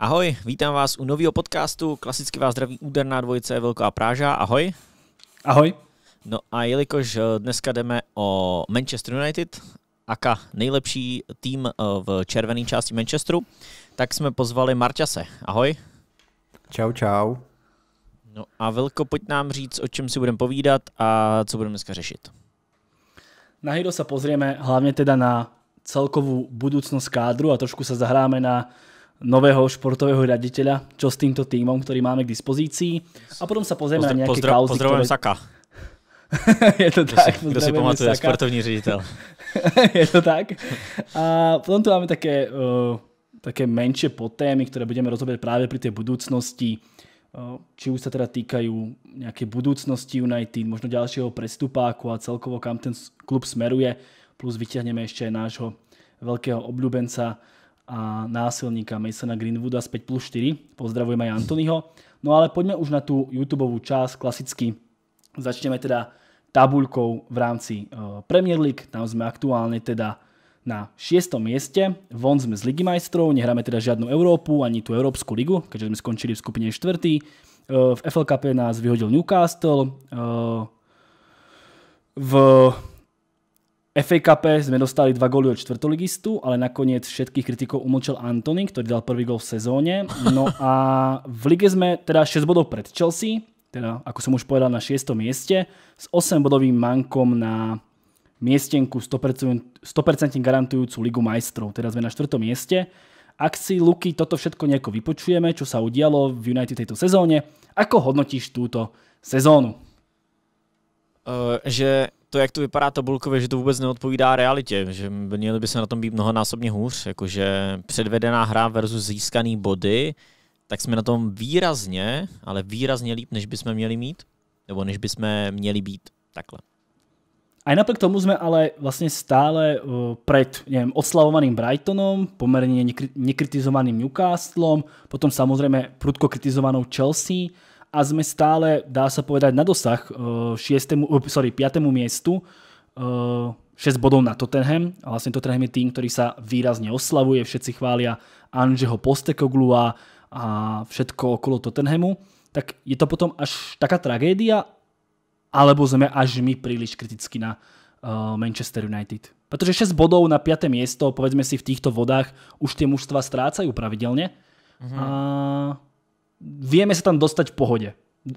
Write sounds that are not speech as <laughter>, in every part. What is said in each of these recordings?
Ahoj, vítám vás u nového podcastu. Klasicky vás zdraví úderná dvojice Velká Práža. Ahoj. Ahoj. No a jelikož eh, dneska jdeme o Manchester United, aka nejlepší tým eh, v červené části Manchesteru, tak jsme pozvali Marťase. Ahoj. Čau, čau. No a Velko, pojď nám říct, o čem si budeme povídat a co budeme dneska řešit. Na Hero se pozrieme hlavně teda na celkovou budoucnost kádru a trošku se zahráme na nového športového raditeľa, čo s týmto týmom, ktorý máme k dispozícii. A potom sa pozrieme Pozdra- na nejaké pozdra- kauzy, Pozdravujem ktoré... Saka. <laughs> je to tak. Kto si pamatuje, Saka. sportovní ředitel. <laughs> je to tak. A potom tu máme také, uh, také menšie potémy, ktoré budeme rozoberať práve pri tej budúcnosti. Uh, či už sa teda týkajú nejaké budúcnosti United, možno ďalšieho prestupáku a celkovo kam ten klub smeruje. Plus vyťahneme ešte aj nášho veľkého obľúbenca a násilníka Masona Greenwooda z 5 plus 4. Pozdravujem aj Antonyho. No ale poďme už na tú YouTube časť klasicky. Začneme teda tabuľkou v rámci e, Premier League. Tam sme aktuálne teda na 6. mieste. Von sme z Ligy majstrov, nehráme teda žiadnu Európu ani tú Európsku ligu, keďže sme skončili v skupine 4. E, v FL Cup nás vyhodil Newcastle. E, v FA Cup sme dostali dva góly od čtvrtoligistu, ale nakoniec všetkých kritikov umočil Antony, ktorý dal prvý gol v sezóne. No a v lige sme teda 6 bodov pred Chelsea, teda ako som už povedal na 6. mieste, s 8 bodovým mankom na miestenku 100%, 100% garantujúcu Ligu majstrov. Teda sme na 4. mieste. Ak si, Luky, toto všetko nejako vypočujeme, čo sa udialo v United tejto sezóne, ako hodnotíš túto sezónu? Uh, že to, jak to vypadá tabulkově, že to vůbec neodpovídá realitě, že měli by se na tom být mnohonásobně hůř, jakože předvedená hra versus získaný body, tak jsme na tom výrazně, ale výrazně líp, než bychom měli mít, nebo než bychom měli být takhle. Aj napriek tomu jsme ale vlastně stále eh, před, neviem, oslavovaným Brightonom, poměrně nekritizovaným Newcastlem, potom samozřejmě prudko kritizovanou Chelsea, a sme stále, dá sa povedať, na dosah 6, eh, eh, sorry, 5. miestu, 6 eh, bodov na Tottenham. A vlastne Tottenham je tým, ktorý sa výrazne oslavuje, všetci chvália Anžeho Postekoglu a všetko okolo Tottenhamu. Tak je to potom až taká tragédia, alebo sme až my príliš kriticky na Manchester United? Pretože 6 bodov na 5. miesto, povedzme si, v týchto vodách už tie mužstva strácajú pravidelne. Mm -hmm vieme sa tam dostať v pohode.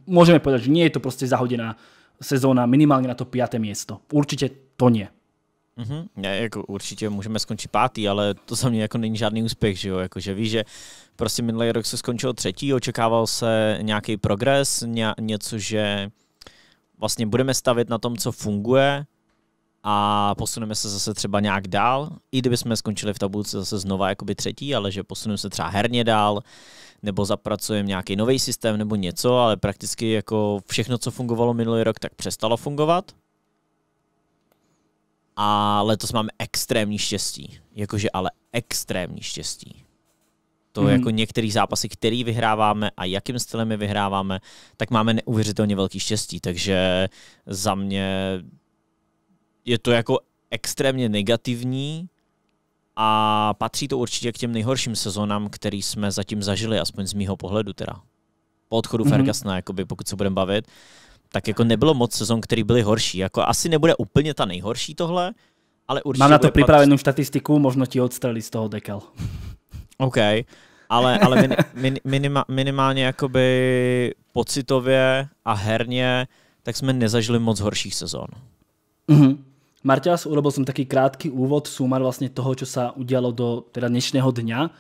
Môžeme povedať, že nie je to proste zahodená sezóna minimálne na to 5. miesto. Určite to nie. Mm-hmm. Ne, jako určitě můžeme skončit pátý, ale to za mě jako není žádný úspěch, že jo? Jako, že víš, že prostě minulý rok se skončil třetí, očekával se nějaký progres, ně, něco, že vlastně budeme stavit na tom, co funguje a posuneme se zase třeba nějak dál, i kdyby jsme skončili v tabulce zase znova jakoby třetí, ale že posuneme se třeba herně dál, uh, nebo zapracujeme nějaký nový systém nebo něco, ale prakticky jako všechno, co fungovalo minulý rok, tak přestalo fungovat. A letos máme extrémní štěstí. Jakože ale extrémní štěstí. To hmm. jako některý zápasy, který vyhráváme a jakým stylem je vyhráváme, tak máme neuvěřitelně velký štěstí. Takže za mě je to jako extrémně negativní, a patří to určitě k těm nejhorším sezónám, který jsme zatím zažili, aspoň z mýho pohledu teda. Po odchodu mm-hmm. Fergusona, jakoby, pokud se budeme bavit, tak jako nebylo moc sezon, které byly horší. Jako asi nebude úplně ta nejhorší tohle, ale určitě Mám na to připravenou pat... statistiku, možno ti odstrelí z toho dekel. OK, ale, ale min, min, minima, minimálně jakoby pocitově a herně, tak jsme nezažili moc horších sezon. Mm-hmm. Marťas, urobil som taký krátky úvod, súmar vlastne toho, čo sa udialo do teda dnešného dňa. Eh,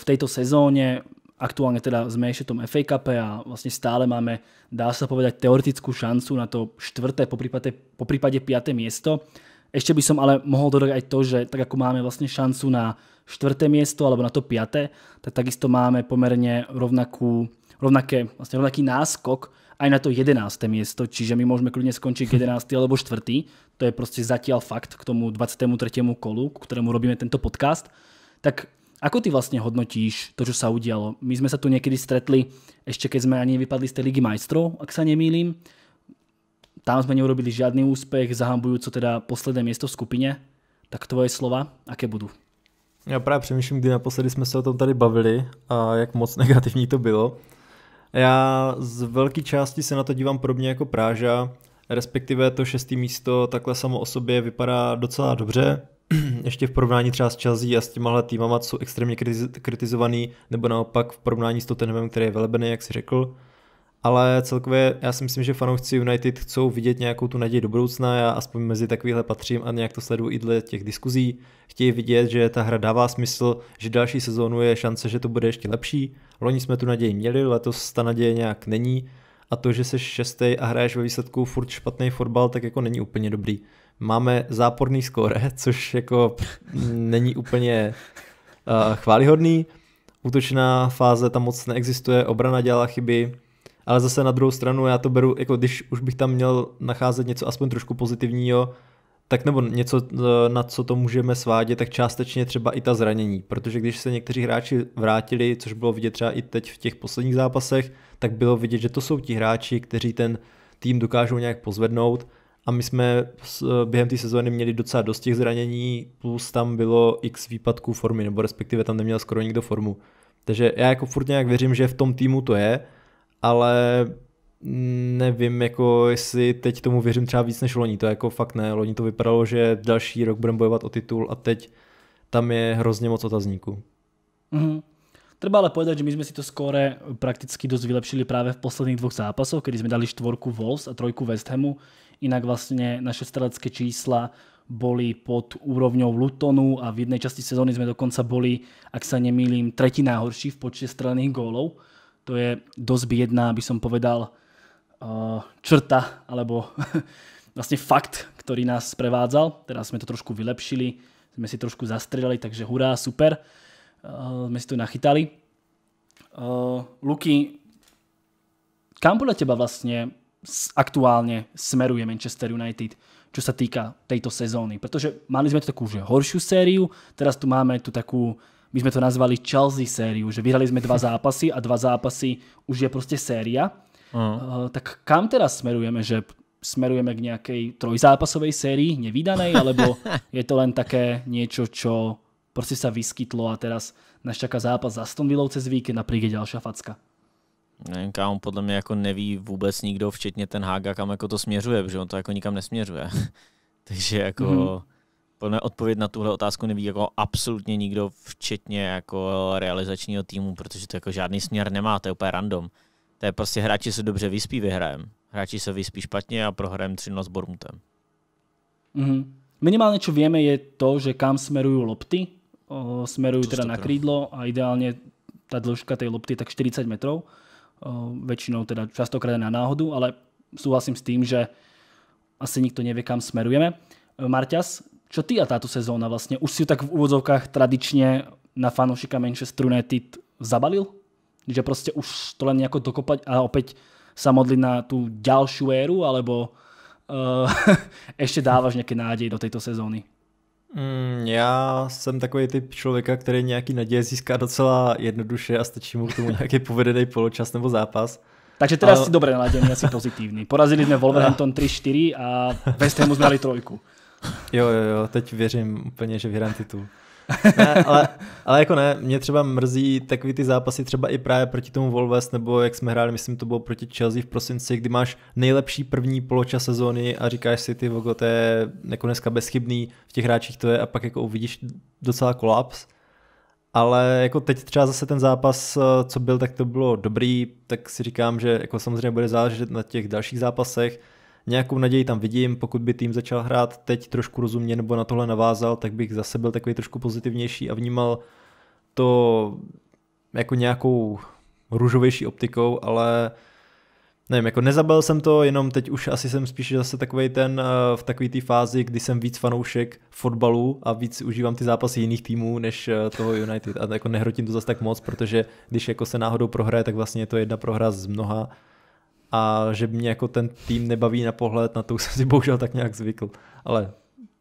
v tejto sezóne aktuálne teda sme ešte v tom FA Cup a vlastne stále máme, dá sa povedať, teoretickú šancu na to štvrté, po prípade, po prípade piaté miesto. Ešte by som ale mohol dodať aj to, že tak ako máme vlastne šancu na štvrté miesto alebo na to piaté, tak takisto máme pomerne rovnakú, rovnaké, vlastne rovnaký náskok aj na to 11. miesto, čiže my môžeme kľudne skončiť 11. alebo 4. To je proste zatiaľ fakt k tomu 23. kolu, k ktorému robíme tento podcast. Tak ako ty vlastne hodnotíš to, čo sa udialo? My sme sa tu niekedy stretli, ešte keď sme ani vypadli z tej Ligy majstrov, ak sa nemýlim. Tam sme neurobili žiadny úspech, zahambujúco teda posledné miesto v skupine. Tak tvoje slova, aké budú? Já právě přemýšlím, kdy naposledy jsme se o tom tady bavili a jak moc <laughs> negativní to bylo. Já z velké části se na to dívám podobně jako Práža, respektive to šestý místo takhle samo o sobě vypadá docela dobře, <clears throat> ještě v porovnání třeba s Chelsea a s těmahle týmama, co jsou extrémně kritizovaný, nebo naopak v porovnání s Tottenhamem, který je velebený, jak si řekl ale celkově já si myslím, že fanoušci United chcou vidět nějakou tu naději do budoucna, já aspoň mezi takovýhle patřím a nějak to sleduju i dle těch diskuzí. Chtějí vidět, že ta hra dává smysl, že další sezónu je šance, že to bude ještě lepší. Loni jsme tu naději měli, letos ta naděje nějak není a to, že se šestý a hraješ ve výsledku furt špatný fotbal, tak jako není úplně dobrý. Máme záporný skóre, <laughs> což jako není úplně uh, chválihodný. Útočná fáze tam moc neexistuje, obrana dělá chyby, ale zase na druhou stranu já to beru, jako když už bych tam měl nacházet něco aspoň trošku pozitivního, tak nebo něco, eh, na co to můžeme svádět, tak částečně třeba i ta zranění, protože když se někteří hráči vrátili, což bylo vidět třeba i teď v těch posledních zápasech, tak bylo vidět, že to jsou ti hráči, kteří ten tým dokážou nějak pozvednout a my jsme eh, během té sezóny měli docela dost těch zranění, plus tam bylo x výpadků formy, nebo respektive tam neměl skoro nikdo formu. Takže já jako furt nějak věřím, že v tom týmu to je, ale nevím, jako jestli teď tomu věřím třeba víc než loni, to jako fakt ne, loni to vypadalo, že další rok budeme bojovat o titul a teď tam je hrozně moc otazníků. Mm-hmm. Treba ale povedať, že my sme si to skore prakticky dosť vylepšili práve v posledných dvoch zápasoch, kedy sme dali štvorku Wolves a trojku West Hamu. Inak vlastne naše strelecké čísla boli pod úrovňou Lutonu a v jednej časti sezóny sme dokonca boli, ak sa nemýlim, tretí najhorší v počte strelených gólov to je dosť jedna, aby som povedal, uh, črta, alebo <laughs> vlastne fakt, ktorý nás sprevádzal. Teraz sme to trošku vylepšili, sme si trošku zastrelili, takže hurá, super. Uh, sme si to nachytali. Uh, Luky, kam podľa teba vlastne aktuálne smeruje Manchester United, čo sa týka tejto sezóny? Pretože mali sme tu takú horšiu sériu, teraz tu máme tu takú my sme to nazvali Chelsea sériu, že vyhrali sme dva <laughs> zápasy a dva zápasy už je proste séria. Uh. Uh, tak kam teraz smerujeme, že smerujeme k nejakej trojzápasovej sérii, nevydanej, <laughs> alebo je to len také niečo, čo proste sa vyskytlo a teraz nás čaká zápas za Stonville cez víkend a príde ďalšia facka. Nevím, kámo, podle mě jako neví vůbec nikdo, včetně ten Haga, kam jako to směřuje, protože on to jako nikam nesměřuje. <laughs> Takže jako... mm podle odpověď na tuhle otázku neví jako absolutně nikdo, včetně jako realizačního týmu, protože to jako žádný směr nemá, to je úplně random. To je prostě hráči se dobře vyspí, vyhrajem. Hráči se vyspí špatně a prohrajem 13 s Bormutem. Mm-hmm. Minimálně, co víme, je to, že kam smerují lopty. smerují teda na krídlo a ideálně ta dĺžka tej lopty je tak 40 metrov. O, väčšinou teda častokrát na náhodu, ale súhlasím s tým, že asi nikto nevie, kam smerujeme. Marťas, Čo ty a táto sezóna vlastně? Už si ju tak v úvodzovkách tradičně na fanoušika Manchester United zabalil? Že prostě už to len nějak dokopať a opět sa modlit na tu ďalšiu éru, alebo uh, <laughs> ještě dáváš nějaké nádej do této sezóny? Mm, já jsem takový typ člověka, který nějaký naděje získá docela jednoduše a stačí mu k tomu nějaký povedený poločas nebo zápas. Takže teda ale... si dobré naladěný, asi pozitivní. Porazili jsme Wolverhampton 3-4 <laughs> a West Hamu jsme trojku. Jo, jo, jo, teď věřím úplně, že vyhrám titul. ne, ale, ale jako ne, mě třeba mrzí takový ty zápasy třeba i právě proti tomu Wolves, nebo jak jsme hráli, myslím, to bylo proti Chelsea v prosinci, kdy máš nejlepší první poloča sezóny a říkáš si, ty Vogo, to je jako dneska bezchybný, v těch hráčích to je a pak jako uvidíš docela kolaps. Ale jako teď třeba zase ten zápas, eh, co byl, tak to bylo dobrý, tak si říkám, že jako samozřejmě bude záležet na těch dalších zápasech, Nějakou naději tam vidím, pokud by tým začal hrát teď trošku rozumně nebo na tohle navázal, tak bych zase byl takový trošku pozitivnější a vnímal to jako nějakou růžovější optikou, ale nevím, jako nezabil jsem to, jenom teď už asi jsem spíš zase eh, takový ten v takové té fázi, kdy jsem víc fanoušek fotbalu a víc užívám ty zápasy jiných týmů než eh, toho United. A jako nehrotím to zase tak moc, protože když jako se náhodou prohraje, tak vlastně je to jedna prohra z mnoha a že mě jako ten tým nebaví na pohled, na to už jsem si bohužel tak nějak zvykl. Ale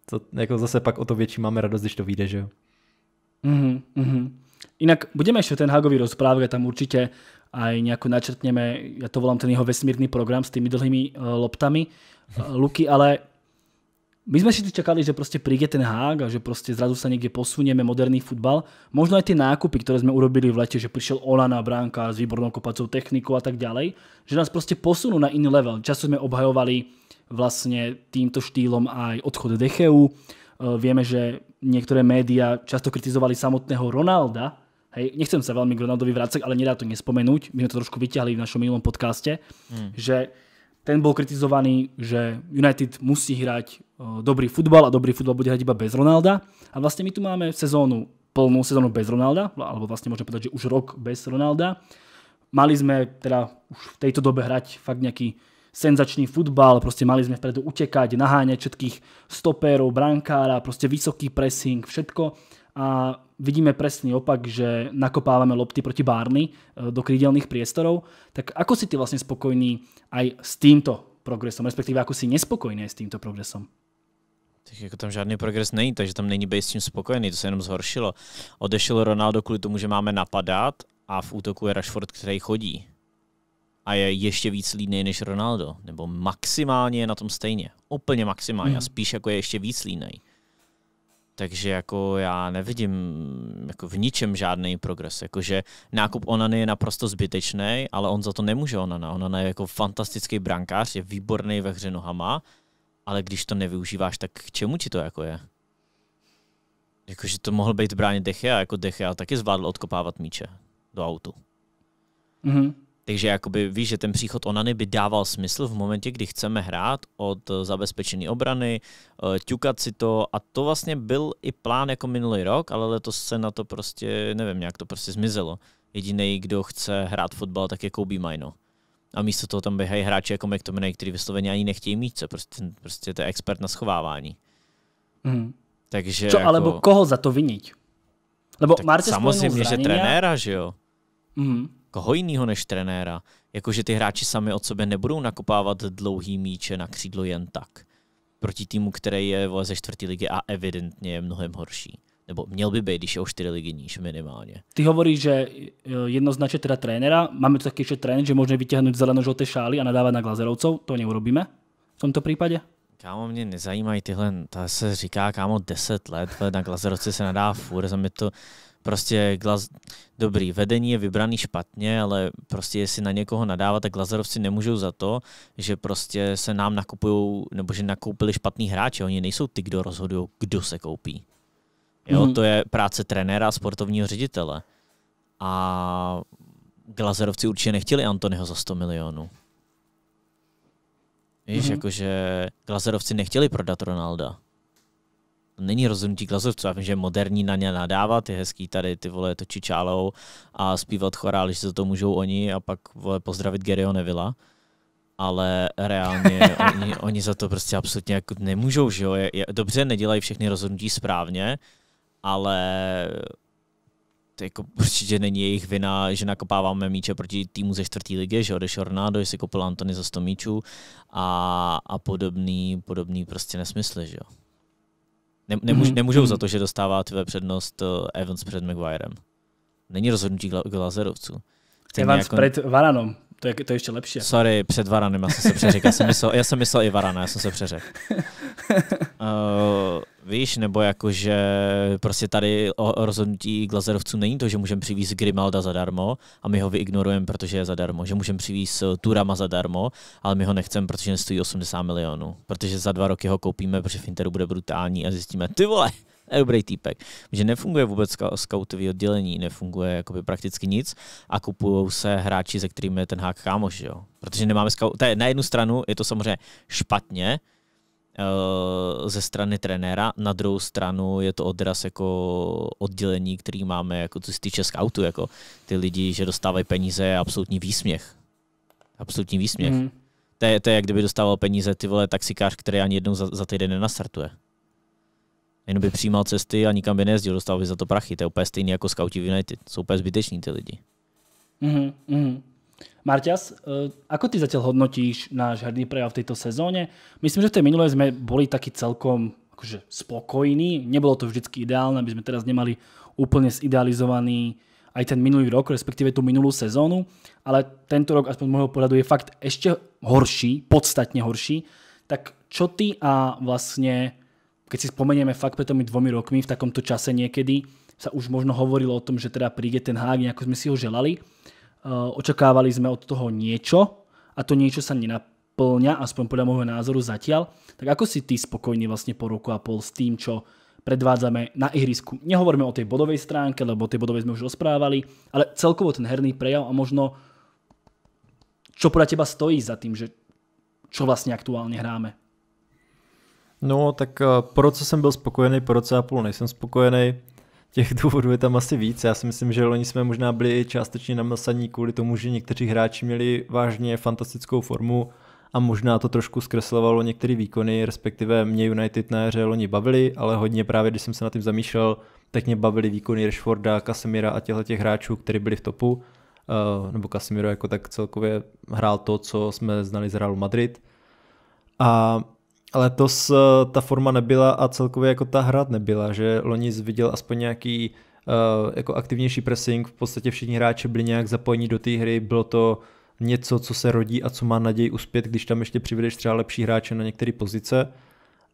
to, jako zase pak o to větší máme radost, když to vyjde, že jo. Mm-hmm, mm-hmm. Inak budeme ještě ten Hagový rozprávať, tam určitě aj nějak načrtneme, ja to volám ten jeho vesmírný program s tými dlhými uh, loptami. Uh, Luky, ale my sme si tu čakali, že proste príde ten hák a že proste zrazu sa niekde posunieme, moderný futbal. Možno aj tie nákupy, ktoré sme urobili v lete, že prišiel Olana, bránka s výbornou kopacou technikou a tak ďalej, že nás proste posunú na iný level. Často sme obhajovali vlastne týmto štýlom aj odchod Decheu. Eh, vieme, že niektoré médiá často kritizovali samotného Ronalda. Hej, nechcem sa veľmi k Ronaldovi vrácať, ale nedá to nespomenúť. My sme to trošku vyťahli v našom minulom podcaste, hmm. že ten bol kritizovaný, že United musí hrať Eh, dobrý futbal a dobrý futbal bude hrať iba bez Ronalda. A vlastne my tu máme sezónu, plnú sezónu bez Ronalda, alebo vlastne môžeme povedať, že už rok bez Ronalda. Mali sme teda už v tejto dobe hrať fakt nejaký senzačný futbal, proste mali sme vpredu utekať, naháňať všetkých stopérov, brankára, proste vysoký pressing, všetko a vidíme presný opak, že nakopávame lopty proti Barney eh, do krydelných priestorov, tak ako si ty vlastne spokojný aj s týmto progresom, respektíve ako si nespokojný aj s týmto progresom? tak jako tam žádný progres není, takže tam není Base s tím spokojený, to se jenom zhoršilo. Odešel Ronaldo kvůli tomu, že máme napadat a v útoku je Rashford, který chodí. A je ještě víc línej než Ronaldo, nebo maximálně je na tom stejně. Úplně maximálně hmm. a spíš jako je ještě víc línej. Takže jako já nevidím jako v ničem žádný progres. Jakože nákup Onany je naprosto zbytečný, ale on za to nemůže Onana. Onana je jako fantastický brankář, je výborný ve hře nohama, ale když to nevyužíváš, tak k čemu ti to jako je? Jakože to mohl být bráně Dechea, jako Dechea taky zvládl odkopávat míče do autu. Mm-hmm. Takže jakoby víš, že ten příchod Onany by dával smysl v momentě, kdy chceme hrát od eh, zabezpečené obrany, eh, ťukat si to a to vlastně byl i plán jako minulý rok, ale letos se na to prostě, nevím, nějak to prostě zmizelo. Jediný, kdo chce hrát fotbal, tak je Kobe Mino a místo toho tam běhají hráči jako McTominay, který vysloveně ani nechtějí mít, co prostě, prostě to je expert na schovávání. Mm. Takže Co, jako... alebo koho za to vinit? Lebo tak Marte samozřejmě, že trenéra, že jo? Mm. Koho jiného než trenéra? Jakože ty hráči sami od sebe nebudou nakopávat dlouhý míče na křídlo jen tak. Proti týmu, který je ze čtvrtý ligy a evidentně je mnohem horší nebo měl by být, když je o čtyři ligy níž minimálně. Ty hovoríš, že e, jednoznačně teda trénera, máme tu taky ještě trenér, že možná vytěhnout zeleno-žluté šály a nadávat na glazerovcov, to neurobíme v tomto případě? Kámo, mě nezajímají tyhle, ta se říká, kámo, 10 let, na glazerovci se nadá furt, za mě to prostě glaz... dobrý, vedení je vybraný špatně, ale prostě jestli na někoho nadávat, tak glazerovci nemůžou za to, že prostě se nám nakupují, nebo že nakoupili špatný hráče, oni nejsou ty, kdo rozhodují, kdo se koupí. Jo, mm. To je práce trenéra a sportovního ředitele. A Glazerovci určitě nechtěli Antonyho za 100 milionů. Víš, mm-hmm. jakože Glazerovci nechtěli prodat Ronalda. To není rozhodnutí Glazerovců. Já vím, že je moderní na ně nadávat, je hezký tady ty vole točit čálou a zpívat chorál, že za to můžou oni a pak vole pozdravit Gerio Nevila. Ale reálně <laughs> oni, oni, za to prostě absolutně jako nemůžou, že jo. Je, je, dobře, nedělají všechny rozhodnutí správně, ale to jako určitě není jejich vina, že nakopáváme míče proti týmu ze čtvrtý ligy, že odešel Ronaldo, že si kopil Antony za 100 míčů a, a podobný, podobný prostě nesmysly, že jo. Ne, nemůž, mhm, Nemůžou mhm. za to, že dostává tvé přednost eh, Evans před Maguirem. Není rozhodnutí Glazerovců. Evans jako... před Varanom, to je, to je ještě lepší. Sorry, před Varanem, já jsem se přeřekl. Já jsem já jsem myslel i Varana, já jsem se přeřekl. Uh, <laughs> Víš, nebo jakože prostě tady o rozhodnutí glazerovců není to, že můžeme přivízt Grimalda zadarmo a my ho vyignorujeme, protože je zadarmo. Že můžeme přivízt eh, Turama zadarmo, ale my ho nechceme, protože nestojí 80 milionů. Protože za dva roky ho koupíme, protože v Interu bude brutální a zjistíme, ty vole, je dobrý týpek. Že nefunguje vůbec scoutový oddělení, nefunguje jakoby prakticky nic a kupují se hráči, se kterými je ten hák kámoš, jo. Protože nemáme scout, na jednu stranu, je to samozřejmě špatně, Eh, ze strany trenéra, na druhou stranu je to odraz jako oddělení, který máme, jako co se týče scoutu, jako ty lidi, že dostávají peníze je absolutní výsměch. Absolutní výsměch. Mm. To, je, to je, jak kdyby dostával peníze ty vole taxikář, který ani jednou za, za týden nenastartuje. Jenom by přijímal cesty a nikam by nejezdil, dostal by za to prachy. To je úplně stejný jako scouti v United. Jsou úplně zbyteční ty lidi. Mm-hmm. Marťas, eh, ako ty zatiaľ hodnotíš náš herný prejav v tejto sezóne? Myslím, že v tej minulé sme boli taky celkom akože spokojní. Nebolo to vždycky ideálne, aby sme teraz nemali úplne zidealizovaný aj ten minulý rok, respektíve tú minulú sezónu, ale tento rok aspoň z môjho pohľadu je fakt ešte horší, podstatne horší. Tak čo ty a vlastne, keď si spomenieme fakt pred tými dvomi rokmi, v takomto čase niekedy sa už možno hovorilo o tom, že teda príde ten hák, ako sme si ho želali, Eh, očakávali sme od toho niečo a to niečo sa nenaplňa, aspoň podľa môjho názoru zatiaľ. Tak ako si ty spokojný vlastne po roku a pol s tým, čo predvádzame na ihrisku? Nehovoríme o tej bodovej stránke, lebo o tej bodovej sme už rozprávali, ale celkovo ten herný prejav a možno čo podľa teba stojí za tým, že čo vlastně aktuálně hráme? No, tak eh, po roce jsem byl spokojený, po roce a půl nejsem spokojený. Těch důvodů je tam asi víc. Já si myslím, že loni jsme možná byli částečně namlsaní kvůli tomu, že někteří hráči měli vážně fantastickou formu a možná to trošku zkreslovalo některé výkony, respektive mě United na jaře loni bavili, ale hodně právě, když jsem se na tím zamýšlel, tak mě bavili výkony Rashforda, Kasemira a těchto těch hráčů, kteří byli v topu. Eh, nebo Casimiro jako tak celkově hrál to, co jsme znali z Realu Madrid. A letos ta forma nebyla a celkově jako ta hra nebyla, že loni viděl aspoň nějaký uh, jako aktivnější pressing, v podstatě všichni hráči byli nějak zapojení do té hry, bylo to něco, co se rodí a co má naději uspět, když tam ještě přivedeš třeba lepší hráče na některé pozice.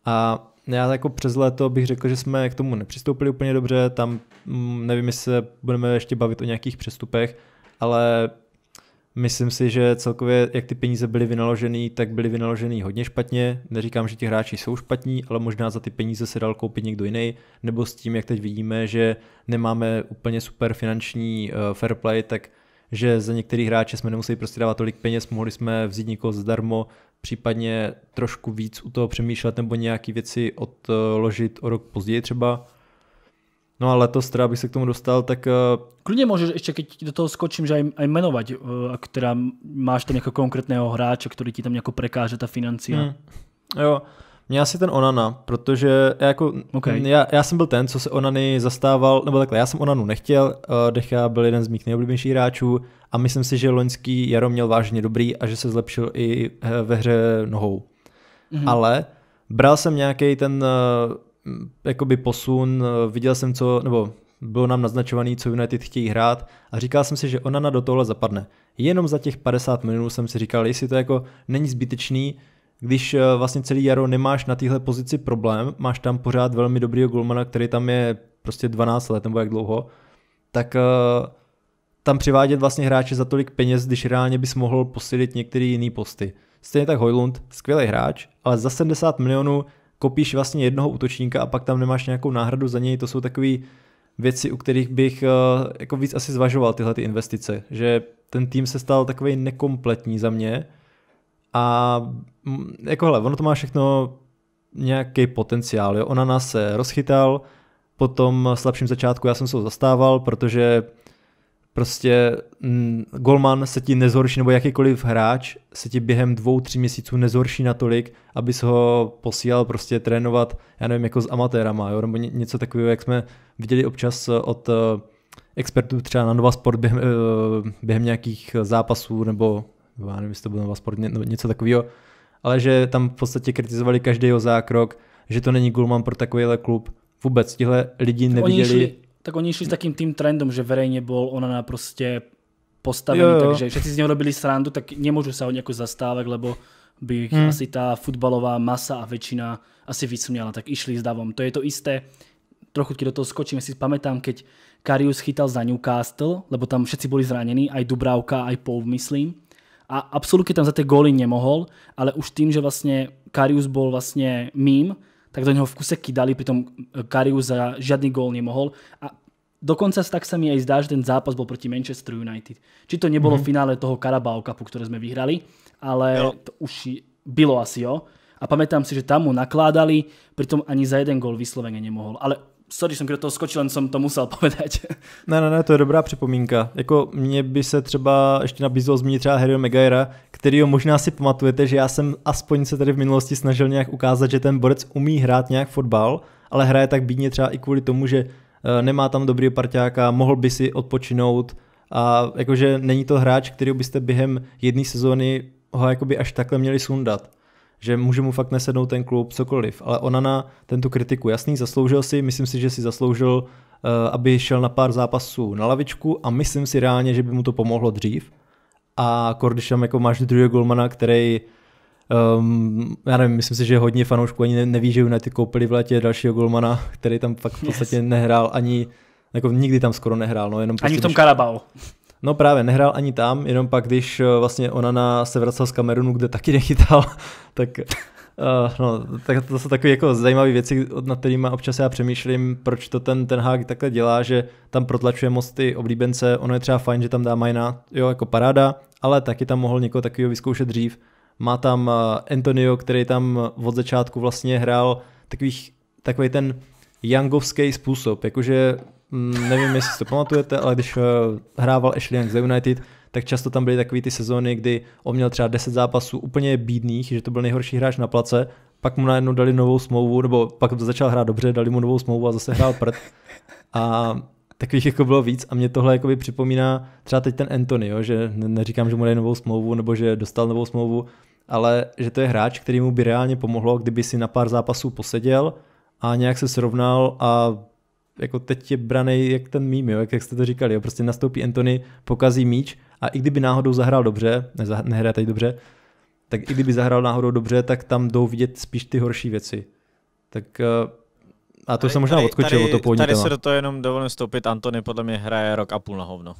A já jako přes léto bych řekl, že jsme k tomu nepřistoupili úplně dobře, tam mm, nevím, jestli se budeme ještě bavit o nějakých přestupech, ale Myslím si, že celkově, jak ty peníze byly vynaložené, tak byly vynaložené hodně špatně. Neříkám, že ti hráči jsou špatní, ale možná za ty peníze se dal koupit někdo jiný, nebo s tím, jak teď vidíme, že nemáme úplně super finanční eh, fair play, tak že za některých hráče jsme nemuseli prostě dávat tolik peněz, mohli jsme vzít někoho zdarmo, případně trošku víc u toho přemýšlet nebo nějaké věci odložit o rok později třeba. No a letos, teda bych se k tomu dostal, tak... Eh, Kľudne můžeš ještě keď do toho skočím, že aj, aj jmenovat, eh, ak máš tam jako konkrétného hráče, který ti tam jako prekáže ta financia. Hmm. Jo, mě asi ten Onana, protože já, jako, okay. já, já, jsem byl ten, co se Onany zastával, nebo takhle, já jsem Onanu nechtěl, eh, Decha byl jeden z mých nejoblíbenějších hráčů a myslím si, že loňský jaro měl vážně dobrý a že se zlepšil i ve hře nohou. Mm-hmm. Ale bral jsem nějaký ten jakoby posun, eh, viděl jsem co, nebo bylo nám naznačovaný, co United chtějí hrát a říkal jsem si, že Onana do tohle zapadne. Jenom za těch 50 minut jsem si říkal, jestli to jako není zbytečný, když eh, vlastně celý jaro nemáš na téhle pozici problém, máš tam pořád velmi dobrýho golmana, který tam je prostě 12 let nebo jak dlouho, tak eh, tam přivádět vlastně hráče za tolik peněz, když reálně bys mohl posílit některé jiné posty. Stejně tak Hojlund, skvělý hráč, ale za 70 milionů kopíš vlastně jednoho útočníka a pak tam nemáš nějakou náhradu za něj, to jsou takové věci, u kterých bych eh, jako víc asi zvažoval tyhle ty investice, že ten tým se stal takový nekompletní za mě a mm, jako hele, ono to má všechno nějaký potenciál, jo. Ona nás se rozchytal, po tom slabším začátku já jsem se ho zastával, protože prostě mm, golman se ti nezhorší, nebo jakýkoliv hráč se ti během dvou, tři měsíců nezhorší natolik, abys ho posílal prostě trénovat, já nevím, jako s amatérama, jo, nebo něco takového, jak jsme viděli občas eh, od eh, expertů třeba na Nova Sport během, eh, během nějakých zápasů, nebo já nevím, jestli to bylo Nova Sport, něco takového, ale že tam v podstatě kritizovali každý jeho zákrok, že to není golman pro takovýhle klub. Vůbec, tihle lidi neviděli tak oni šli s hm. takým tým trendom, že verejne bol ona na proste postavený, jo, jo. takže všetci z neho robili srandu, tak nemôžu sa ho nejako zastávať, lebo by hmm. asi tá futbalová masa a väčšina asi vysmiala, tak išli s davom. To je to isté, trochu do toho skočím, si pamätám, keď Karius chytal za Newcastle, lebo tam všetci boli zranení, aj Dubravka, aj Pou, myslím. A absolutně tam za ty góly nemohol, ale už tým, že vlastně Karius bol vlastně mým, tak do neho v kuse kydali, pritom eh, Karius za žiadny gól nemohol. A dokonca tak sa mi aj zdá, že ten zápas bol proti Manchester United. Či to nebolo mm-hmm. v finále toho Carabao Cupu, ktoré sme vyhrali, ale jo. to už bylo asi, jo. A pamätám si, že tam mu nakládali, pritom ani za jeden gól vyslovene nemohol. Ale sorry, jsem do toho skočil, jen jsem to musel <laughs> povedat. Ne, ne, ne, to je dobrá připomínka. Jako mě by se třeba ještě nabízelo zmínit třeba Harryho Megaira, kterýho možná si pamatujete, že já jsem aspoň se tady v minulosti snažil nějak ukázat, že ten borec umí hrát nějak fotbal, ale hraje tak bídně třeba i kvůli tomu, že eh, nemá tam dobrý parťáka, mohl by si odpočinout a jakože není to hráč, který byste během jedné sezóny ho jakoby až takhle měli sundat že může mu fakt nesednout ten klub, cokoliv. Ale ona na tento kritiku jasný zasloužil si, myslím si, že si zasloužil, eh, aby šel na pár zápasů na lavičku a myslím si reálně, že by mu to pomohlo dřív. A když tam jako máš druhého golmana, který Um, já nevím, myslím si, že hodně fanoušků ani neví, že United koupili v letě dalšího golmana, který tam fakt v podstatě yes. nehrál ani, jako nikdy tam skoro nehrál. No, jenom prostě, ani v tom Karabau. No právě, nehrál ani tam, jenom pak, když eh, vlastně ona na se vracel z Kamerunu, kde taky <laughs> nechytal, tak, uh, no, tak to jsou takové jako zajímavé věci, nad kterými občas já přemýšlím, proč to ten ten hák takhle dělá, že tam protlačuje moc ty oblíbence, ono je třeba fajn, že tam dá Majna, jo, jako paráda, ale taky tam mohl někoho takového vyzkoušet dřív. Má tam eh, Antonio, který tam od začátku vlastně hrál takových, takový ten jangovský způsob, jakože Mm, nevím, jestli si to pamatujete, ale když eh, hrával Ashley Young za United, tak často tam byly takové ty sezóny, kdy on měl třeba 10 zápasů úplně bídných, že to byl nejhorší hráč na place, pak mu najednou dali novou smlouvu, nebo pak to začal hrát dobře, dali mu novou smlouvu a zase hrál prd. A takových jako bylo víc a mě tohle jakoby připomíná třeba teď ten Anthony, jo, že neříkám, že mu dají novou smlouvu nebo že dostal novou smlouvu, ale že to je hráč, který mu by reálně pomohlo, kdyby si na pár zápasů poseděl a nějak se srovnal a jako teď je braný jak ten mým, jo, jak, jak jste to říkali, jo, prostě nastoupí Anthony, pokazí míč a i kdyby náhodou zahrál dobře, nezah, nehraje teď dobře, tak i kdyby zahrál náhodou dobře, tak tam jdou vidět spíš ty horší věci. Tak eh, a to tady, jsem možná tady, od to původní Tady se do toho jenom dovolím vstoupit, Antony podle mě hraje rok a půl na hovno.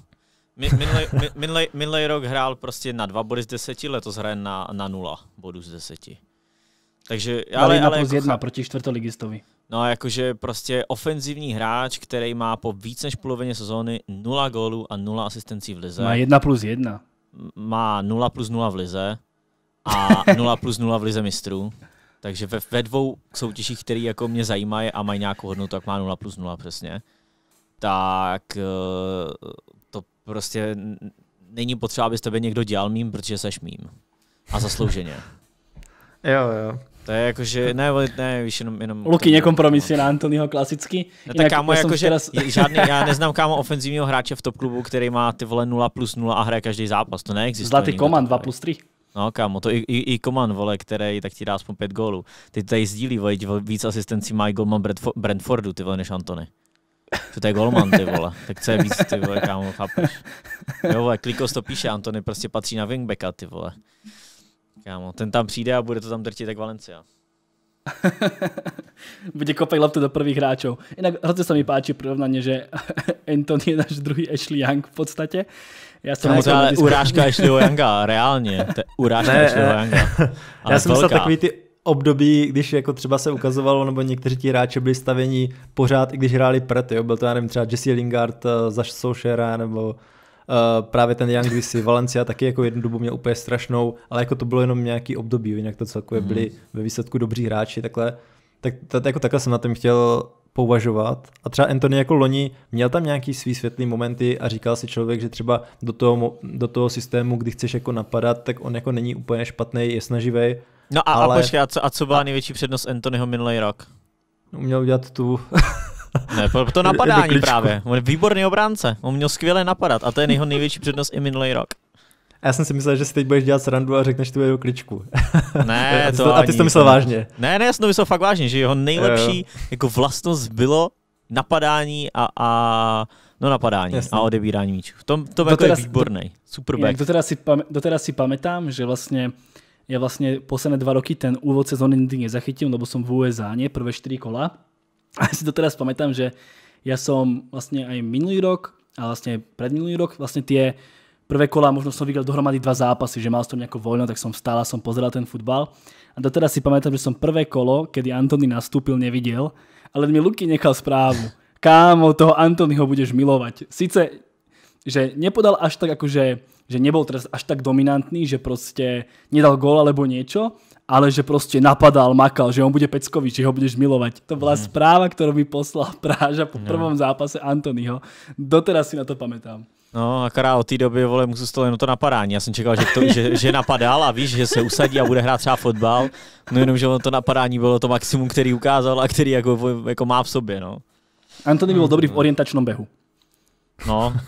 Minulý rok hrál prostě na dva body z deseti, letos hraje na, na nula bodů z deseti. Takže, ale, jedna ale plus jako, jedna chá... proti čtvrtoligistovi. No a jakože prostě ofenzivní hráč, který má po víc než polovině sezóny 0 gólů a 0 asistencí v lize. Má 1 plus 1. Má 0 plus 0 v lize a 0 <laughs> plus 0 v lize mistrů. Takže ve, ve dvou soutěžích, které jako mě zajímají a mají nějakou hodnotu, tak má 0 plus 0 přesně. Tak eh, to prostě není potřeba, aby s tebe někdo dělal mým, protože seš mým. A zaslouženě. <laughs> jo, jo. To je jako, že ne, ne, víš, jenom... jenom Luky nekompromisy na Antonyho klasicky. Ne, no tak kámo, jakože, teraz... žádný, já <laughs> neznám kámo ofenzivního hráče v top klubu, který má ty vole 0 plus 0 a hraje každý zápas, to neexistuje. Zlatý komand 2 plus 3. No kámo, to i, i, i Koman, vole, který tak ti dá aspoň pět gólů. Ty tady sdílí, vole, víc asistencí má Goldman Brentfordu, ty vole, než Antony. To je golman, ty vole. Tak co je víc, ty vole, kámo, chápeš? Jo, vole, Klikos to píše, Antony prostě patří na wingbacka, ty vole. Kámo, ten tam přijde a bude to tam drtit tak Valencia. <laughs> bude kopej loptu do prvých hráčov. Inak hrozně se mi páči prirovnanie, že <laughs> Anton je náš druhý Ashley Young v podstate. Ja som to je urážka Ashleyho <laughs> Younga, reálně. To je urážka Ashleyho Younga. Ale já jsem myslel takový ty období, když jako třeba se ukazovalo, nebo někteří ti hráči byli stavení pořád, i když hráli pret, jo? byl to já nevím, třeba Jesse Lingard eh, za Sošera, nebo Eh, právě ten Young kdysi, Valencia taky jako jednu dobu měl úplně strašnou, ale jako to bylo jenom nějaký období, jinak to celkově mhm. byli ve výsledku dobří hráči, takhle, tak, tak jako takhle jsem na tom chtěl pouvažovat. A třeba Anthony jako loni měl tam nějaký svý světlý momenty a říkal si člověk, že třeba do toho, do toho systému, kdy chceš jako napadat, tak on jako není úplně špatný, je snaživý. No a, ale... a počkej, a co, a co byla a... největší přednost Anthonyho minulý rok? Uměl udělat tu ne, pro to napadání právě. On je výborný obránce. On měl skvěle napadat a to je jeho největší přednost i minulý rok. A já jsem si myslel, že si teď budeš dělat srandu a řekneš tu jeho kličku. Ne, a to, to ani, A ty jsi to myslel vážně. Ne, ne, já jsem to myslel fakt vážně, že jeho nejlepší jo. jako vlastnost bylo napadání a, a no napadání Jasne. a odebírání míčů. To to jako je výborný, super back. Do si, si pamätám, že vlastně ja vlastne posledné dva roky ten úvod sezóny nikdy nezachytil, lebo som v USA, nie? Prvé 4 kola. A ja si to teraz pamätám, že ja som vlastne aj minulý rok a vlastne aj predminulý rok vlastne tie prvé kola, možno som vyhral dohromady dva zápasy, že mal som nejako voľno, tak som vstal a som pozeral ten futbal. A doteraz si pamätám, že som prvé kolo, kedy Antony nastúpil, nevidel, ale mi Luky nechal správu. Kámo, toho Antonyho budeš milovať. Sice, že nepodal až tak akože, že nebol teraz až tak dominantný, že proste nedal gól alebo niečo, ale že prostě napadal, makal, že on bude peckový, že ho budeš milovať. To byla mm. správa, kterou mi poslal <laughs> Práža po no. prvom zápase Antonyho. Doteraz si na to pamätám. No, akorát od té doby, vole, mu zůstalo jenom to napadání. Já jsem čekal, že, to, že, že napadal a víš, že se usadí a bude hrát třeba fotbal. No jenom, že on to napadání bylo to maximum, který ukázal a který jako, jako má v sobě, no. Antony byl dobrý v mhm. orientačnom behu. No. <laughs>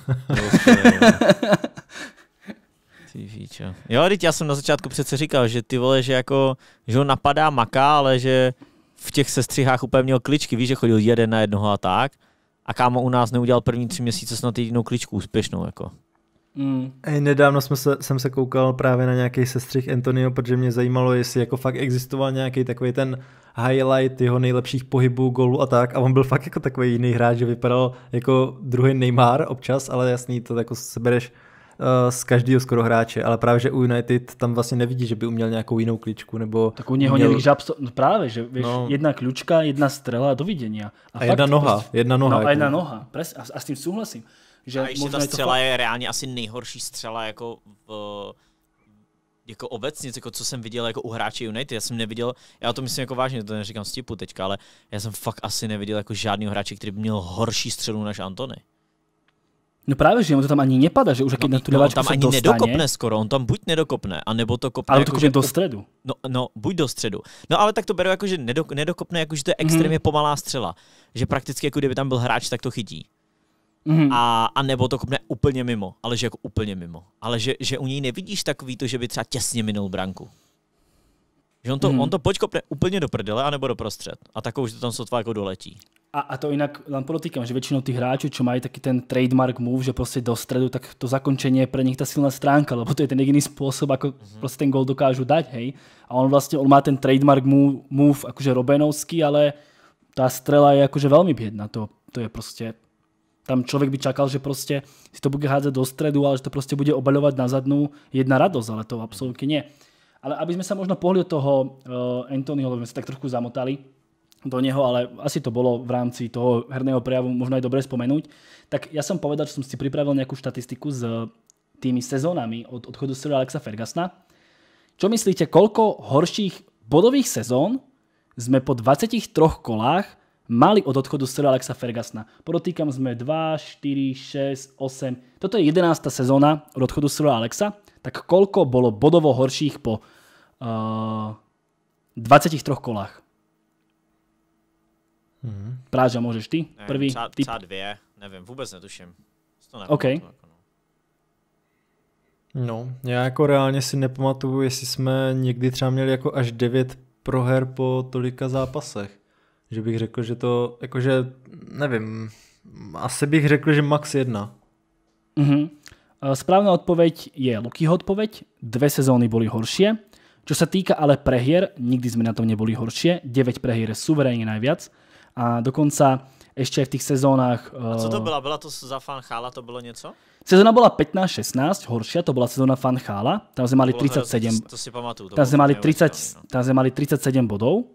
Fíčo. Jo, teď já jsem na začátku přece říkal, že ty vole, že jako, že ho napadá maká, ale že v těch sestřihách úplně měl kličky, víš, že chodil jeden na jednoho a tak. A kámo u nás neudělal první tři měsíce snad jedinou kličku úspěšnou, jako. Mm. Ej, nedávno jsme se, jsem se koukal právě na nějaký sestřih Antonio, protože mě zajímalo, jestli jako fakt existoval nějaký takový ten highlight jeho nejlepších pohybů, golů a tak. A on byl fakt jako takový jiný hráč, že vypadal jako druhý Neymar občas, ale jasný, to jako sebereš Eh, z každého skoro hráče, ale právě, že u United tam vlastně nevidí, že by uměl nějakou jinou kličku, nebo... Tak u něho měl... žab, no právě, že víš, no. jedna kľúčka, jedna strela a dovidenia. A, a fakt, jedna noha, prostě, jedna noha. No, a jako- jedna noha, pres, a, a s tím souhlasím. Že a ještě ta střela je, to... je reálně asi nejhorší střela jako v, jako obecně, jako co jsem viděl jako u hráče United, já jsem neviděl, já to myslím jako vážně, to neříkám z tipu teďka, ale já jsem fakt asi neviděl jako žádný hráče, který by měl horší střelu než Antony. No právě, že on to tam ani nepada, že už jaký no, ten no, on tam ani dostane. nedokopne skoro, on tam buď nedokopne, anebo to kopne. Ale to jako, kopne že, do středu. No, no, buď do středu. No ale tak to beru jako, že nedok, nedokopne, jako, že to je mhm. extrémně mm pomalá střela. Že prakticky, jako kdyby tam byl hráč, tak to chytí. mm A, a nebo to kopne úplně mimo, ale že jako úplně mimo. Ale že, že u něj nevidíš takový to, že by třeba těsně minul branku. Že on to, hmm. on to počkopne úplně do prdele, anebo do prostřed. A takovou, že to tam sotva jako doletí. A, a to inak vám podotýkám, že většinou ty hráči, co mají taky ten trademark move, že prostě do středu, tak to zakončení je pro nich ta silná stránka, lebo to je ten jediný způsob, ako mm-hmm. prostě ten gol dokážu dát, hej. A on vlastně on má ten trademark move, move jakože Robenovský, ale ta strela je jakože velmi bědná. to, to je prostě tam člověk by čakal, že prostě si to bude hádzať do středu, ale že to prostě bude obalovat na zadnu jedna radost, ale to absolutně ne. Ale aby sme sa možno pohli od toho uh, Anthonyho, lebo sme sa tak trochu zamotali do neho, ale asi to bolo v rámci toho herného prejavu možno aj dobre spomenúť, tak ja som povedal, že som si pripravil nejakú štatistiku s tými sezónami od odchodu Sir Alexa Fergusona. Čo myslíte, koľko horších bodových sezón sme po 23 kolách mali od odchodu Sir Alexa Fergusona. Podotýkam, sme 2, 4, 6, 8. Toto je 11. sezóna od odchodu Sir Alexa tak koľko bolo bodovo horších po uh, eh, 23 kolách? Hmm. Práža, můžeš ty? Nevím, Prvý třeba, typ? Třeba dvě, nevím, vůbec netuším. To nebylo, jako no. no. já jako reálně si nepamatuju, jestli jsme někdy třeba měli jako až 9 proher po tolika zápasech. Že bych řekl, že to, jakože, nevím, asi bych řekl, že max jedna. Mm-hmm. Eh, Správna odpoveď je Lukyho odpoveď. Dve sezóny boli horšie. Čo sa týka ale prehier, nikdy sme na tom neboli horšie. 9 prehier je suverénne najviac. A dokonca ještě v těch sezónach... A co to eh, byla? Byla to za fanchála? To bylo něco? Sezóna byla 15-16, horší, to byla sezóna fanchála. Tam jsme mali 37... To, si no. tam jsme mali, 30, jsme mali 37 bodů.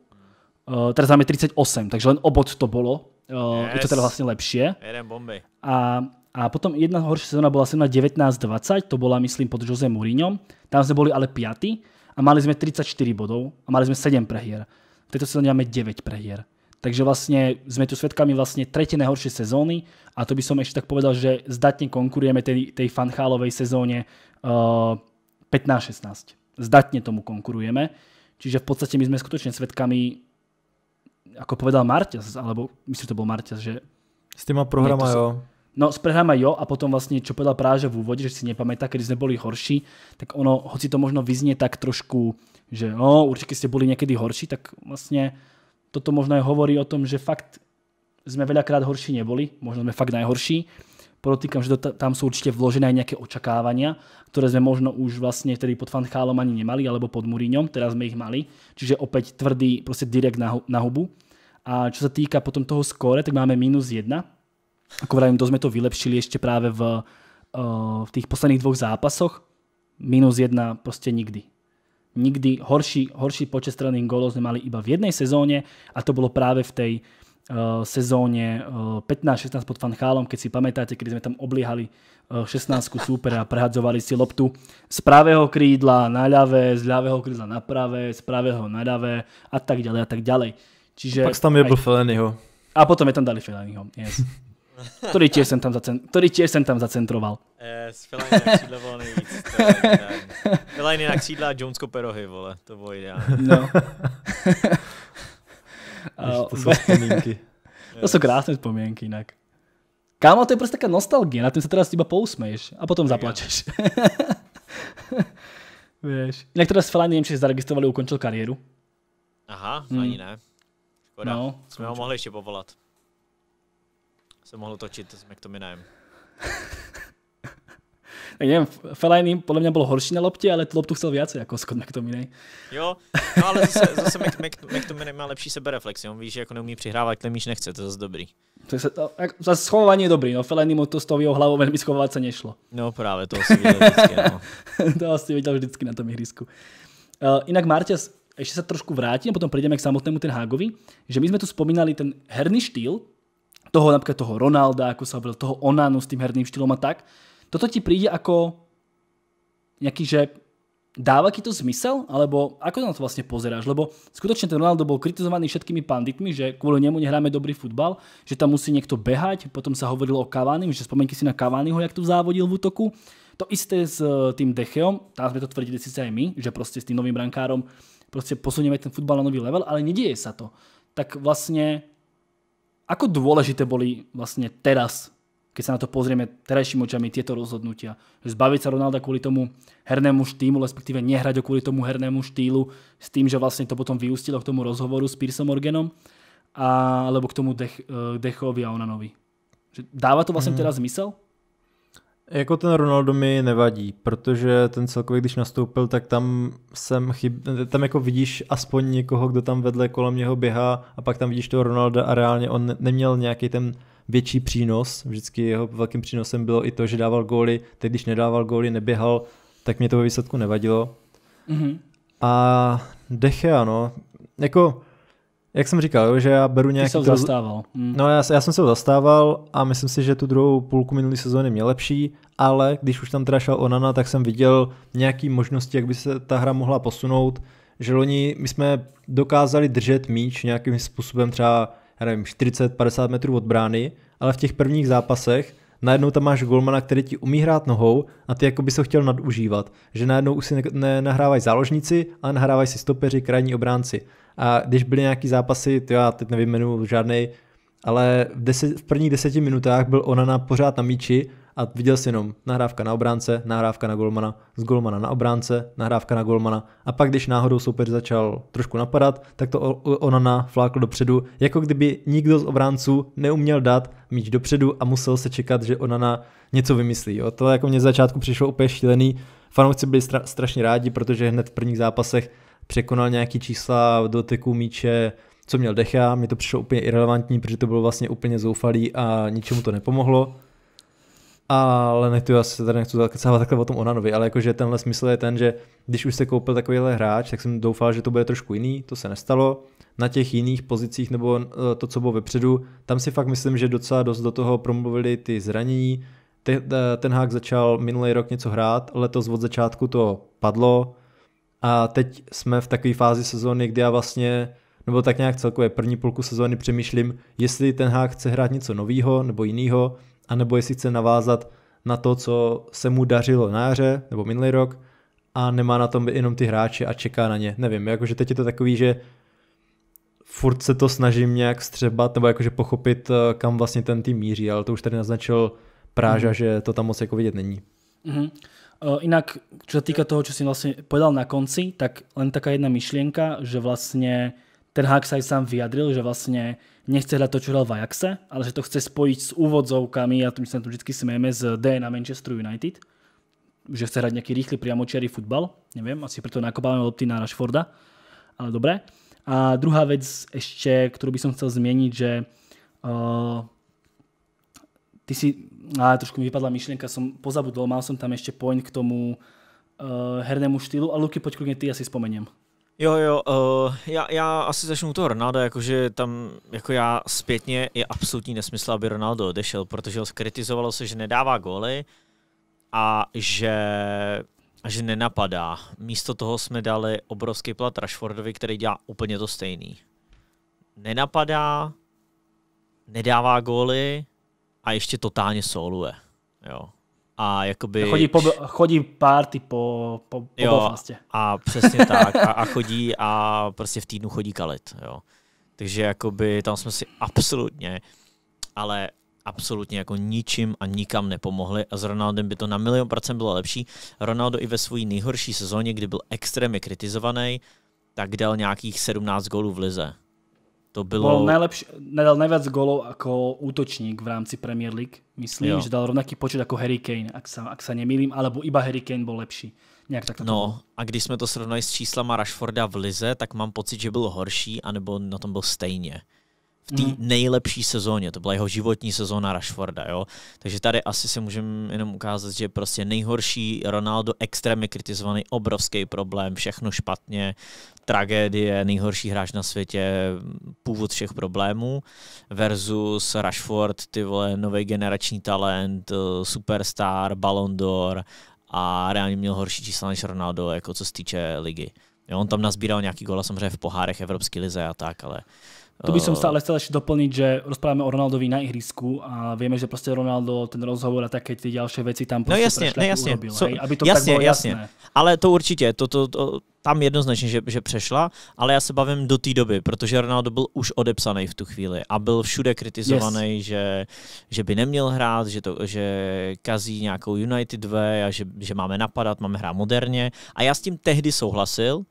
teraz máme 38, takže len obod to bolo. Eh, je to teda vlastne lepšie. Jeden bombej. A a potom jedna horšia sezóna bola sezóna 19-20, to bola myslím pod Jose Mourinho. Tam sme boli ale 5. a mali sme 34 bodov a mali sme 7 prehier. V tejto sezóne máme 9 prehier. Takže vlastne sme tu svetkami vlastne tretie najhoršie sezóny a to by som ešte tak povedal, že zdatne konkurujeme tej, tej fanchálovej sezóne uh, eh, 15-16. Zdatne tomu konkurujeme. Čiže v podstate my sme skutočne svetkami ako povedal Martias, alebo myslím, že to bol Martias, že... S týma programa, jo No s prehrama jo a potom vlastne, čo povedal Práže v úvode, že si nepamätá, kedy sme boli horší, tak ono, hoci to možno vyznie tak trošku, že no, určite ste boli niekedy horší, tak vlastne toto možno aj hovorí o tom, že fakt sme veľakrát horší neboli, možno sme fakt najhorší. Podotýkam, že tam sú určite vložené aj nejaké očakávania, ktoré sme možno už vlastne tedy pod Fanchálom ani nemali, alebo pod Muriňom, teraz sme ich mali. Čiže opäť tvrdý, proste direkt na, na hubu. A čo sa týka potom toho skóre, tak máme minus 1 Ako vravím, to sme to vylepšili ešte práve v, eh, v tých posledných dvoch zápasoch. Minus jedna proste nikdy. Nikdy horší, horší počet straných gólov sme mali iba v jednej sezóne a to bolo práve v tej eh, sezóne 15-16 eh, pod Fanchálom, keď si pamätáte, keď sme tam obliehali 16 súpera a prehadzovali si loptu z pravého krídla na ľavé, z ľavého krídla na pravé, z pravého na ľavé a tak ďalej a tak ďalej. Čiže a pak tam je aj... bol Feleniho. A potom je tam dali Feleniho, yes. <laughs> To těž jsem tam, zacen... to jsem tam zacentroval. Yes, Fellaini na křídle bylo nejvíc. Fellaini na křídla a Jones perohy, vole, to bylo ideální. No. <laughs> to jsou vzpomínky. <laughs> to jsou krásné vzpomínky jinak. Kámo, to je prostě taká nostalgie, na tím se teraz iba pousmeješ a potom zaplačeš. Víš. Inak teraz Fellaini, nevím, či zaregistrovali, ukončil kariéru. Aha, hmm. ne. Škoda. No, Jsme ho mohli ještě povolat se mohl točit s McTominayem. <laughs> tak nevím, Fellaini podle mě byl horší na lopti, ale tu loptu chcel víc jako Scott McTominay. Jo, no ale zase, <laughs> zase McTominay má lepší sebereflex, on ví, že jako neumí přihrávat, když nechce, to je zase dobrý. To se, to, jak, zase schovování je dobrý, no, Fellaini mu to s tou hlavou velmi schovat se nešlo. No právě, to asi viděl vždycky, no. <laughs> to asi viděl vždycky na tom ihrisku. Uh, jinak Marťas, ještě se trošku vrátím, potom přejdeme k samotnému ten Hágovi, že my jsme tu spomínali ten herný štýl, toho napríklad toho Ronalda, ako sa hovoril, toho Onanu s tým herným štýlom a tak. Toto ti príde ako nejaký, že dáva ti to zmysel? Alebo ako na to vlastne pozeráš? Lebo skutočne ten Ronaldo bol kritizovaný všetkými panditmi, že kvôli nemu nehráme dobrý futbal, že tam musí niekto behať, potom sa hovorilo o Cavani, že spomeňte si na Cavaniho, jak tu závodil v útoku. To isté s eh, tým Decheom, tam sme to tvrdili síce aj my, že proste s tým novým brankárom proste posunieme ten futbal na nový level, ale nedieje sa to. Tak vlastne Ako dôležité boli vlastne teraz, keď sa na to pozrieme terajším očami, tieto rozhodnutia? Zbaviť sa Ronalda kvôli tomu hernému štýlu, respektíve nehrať ho kvôli tomu hernému štýlu, s tým, že vlastne to potom vyústilo k tomu rozhovoru s Pearsom Morganom, alebo k tomu eh, Dechovi a Onanovi. dáva to vlastne mhm. teraz zmysel? Jako ten Ronaldo mi nevadí, protože ten celkově, když nastoupil, tak tam jsem chyb... tam jako vidíš aspoň někoho, kdo tam vedle kolem něho běhá a pak tam vidíš toho Ronalda a reálně on neměl nějaký ten větší přínos. Vždycky jeho velkým přínosem bylo i to, že dával góly. Teď když nedával góly, neběhal, tak mě to ve výsledku nevadilo. Mm-hmm. A Dechea, ano. Jako jak jsem říkal, že já beru nějaký... Ty to... zastával. Mm. No já, já jsem se ho zastával a myslím si, že tu druhou půlku minulé sezóny měl lepší, ale když už tam teda šel Onana, tak jsem viděl nějaký možnosti, jak by se ta hra mohla posunout, že loni my jsme dokázali držet míč nějakým způsobem třeba, já nevím, 40-50 metrů od brány, ale v těch prvních zápasech najednou tam máš golmana, který ti umí hrát nohou a ty jako by se chtěl nadužívat. Že najednou už si ne- ne- nahrávají záložníci, ale nahrávají si stopeři, krajní obránci. A když byly nějaký zápasy, to já teď nevyjmenuju žádnej, ale v, deset, v prvních deseti minutách byl Onana pořád na míči a viděl jsi jenom nahrávka na obránce, nahrávka na golmana, z golmana na obránce, nahrávka na golmana a pak, když náhodou soupeř začal trošku napadat, tak to Onana flákl dopředu, jako kdyby nikdo z obránců neuměl dát míč dopředu a musel se čekat, že Onana něco vymyslí. Jo. To jako mě z začátku přišlo úplně šílený, fanoušci byli stra- strašně rádi, protože hned v prvních zápasech překonal nějaký čísla dotyku míče, co měl Decha, mi to přišlo úplně irrelevantní, protože to bylo vlastně úplně zoufalý a ničemu to nepomohlo. Ale ne, já se tady nechci zakecávat takhle o tom Onanovi, ale jakože tenhle smysl je ten, že když už se koupil takovýhle hráč, tak jsem doufal, že to bude trošku jiný, to se nestalo. Na těch jiných pozicích nebo eh, to, co bylo vepředu, tam si fakt myslím, že docela dost do toho promluvili ty zranění. Eh, ten hák začal minulý rok něco hrát, letos od začátku to padlo a teď jsme v takové fázi sezóny, kdy já vlastně nebo tak nějak celkově první půlku sezóny přemýšlím, jestli ten hák chce hrát něco novýho nebo jiného, anebo jestli chce navázat na to, co se mu dařilo na jaře nebo minulý rok a nemá na tom jenom ty hráče a čeká na ně. Nevím, jakože teď je to takový, že furt se to snažím nějak střebat nebo jakože pochopit, eh, kam vlastně ten tým míří, ale to už tady naznačil Práža, mm. že to tam moc jako vidět není. Mm-hmm. Eh, inak, čo sa týka toho, čo si vlastne povedal na konci, tak len taká jedna myšlienka, že vlastne ten Hák sa aj sám vyjadril, že vlastne nechce hľadať to, čo hľadal v Ajaxe, ale že to chce spojiť s úvodzovkami, a to my sa tu vždy smieme, z DNA Manchester United, že chce hrať nejaký rýchly priamočiarý futbal, neviem, asi preto nakopávame lopty na Rashforda, ale dobre. A druhá vec ešte, ktorú by som chcel zmieniť, že eh, ty si, ale trošku mi vypadla myšlienka, som pozabudol, mal som tam ešte point k tomu eh, hernému štýlu a Luky, poď kľudne ty, ja si spomeniem. Jo, jo, uh, já, já asi začnu toho Ronaldo, jakože tam, jako já zpětně, je absolutní nesmysl, aby Ronaldo odešel, protože ho skritizovalo se, že nedává góly a že, a že nenapadá. Místo toho jsme dali obrovský plat Rashfordovi, který dělá úplně to stejný. Nenapadá, nedává góly a ještě totálně soluje. Jo a jakoby... Chodí, po, chodí party po, po, po jo, vlastně. A přesně <laughs> tak. A, a, chodí a prostě v týdnu chodí kalit. Jo. Takže jakoby tam jsme si absolutně, ale absolutně jako ničím a nikam nepomohli a s Ronaldem by to na milion procent bylo lepší. Ronaldo i ve své nejhorší sezóně, kdy byl extrémně kritizovaný, tak dal nějakých 17 gólů v lize. To bylo... Bol najlepší, nedal najviac golov ako útočník v rámci Premier League. Myslím, jo. že dal rovnaký počet ako Harry Kane, ak sa, ak sa nemýlim, alebo iba Harry Kane bol lepší. Nějak tak to no bylo. a když jsme to srovnali s číslama Rashforda v Lize, tak mám pocit, že byl horší, anebo na tom byl stejně v té mm. nejlepší sezóně. To byla jeho životní sezóna Rashforda, jo. Takže tady asi se můžeme jenom ukázat, že prostě nejhorší Ronaldo extrémně kritizovaný, obrovský problém, všechno špatně, tragédie, nejhorší hráč na světě, původ všech problémů versus Rashford, ty vole, nový generační talent, eh, superstar, Ballon d'Or a reálně měl horší čísla než Ronaldo, jako co se týče ligy. Jo, on tam nazbíral nějaký gola samozřejmě v pohárech Evropské lize a tak, ale tu by som eh. stále chcel ešte doplniť, že rozprávame o Ronaldovi na ihrisku a vieme, že proste Ronaldo ten rozhovor a také tie ďalšie veci tam no proste no jasne, ne, jasne. urobil. So, hej? Aby to jasne, tak bylo jasné. Ale to určitě, to, to, to, tam jednoznačně, že, že přešla, ale já se bavím do té doby, protože Ronaldo byl už odepsaný v tu chvíli a byl všude kritizovaný, yes. že, že by neměl hrát, že, to, že kazí nějakou United 2 a že, že máme napadat, máme hrát moderně a já s tím tehdy souhlasil,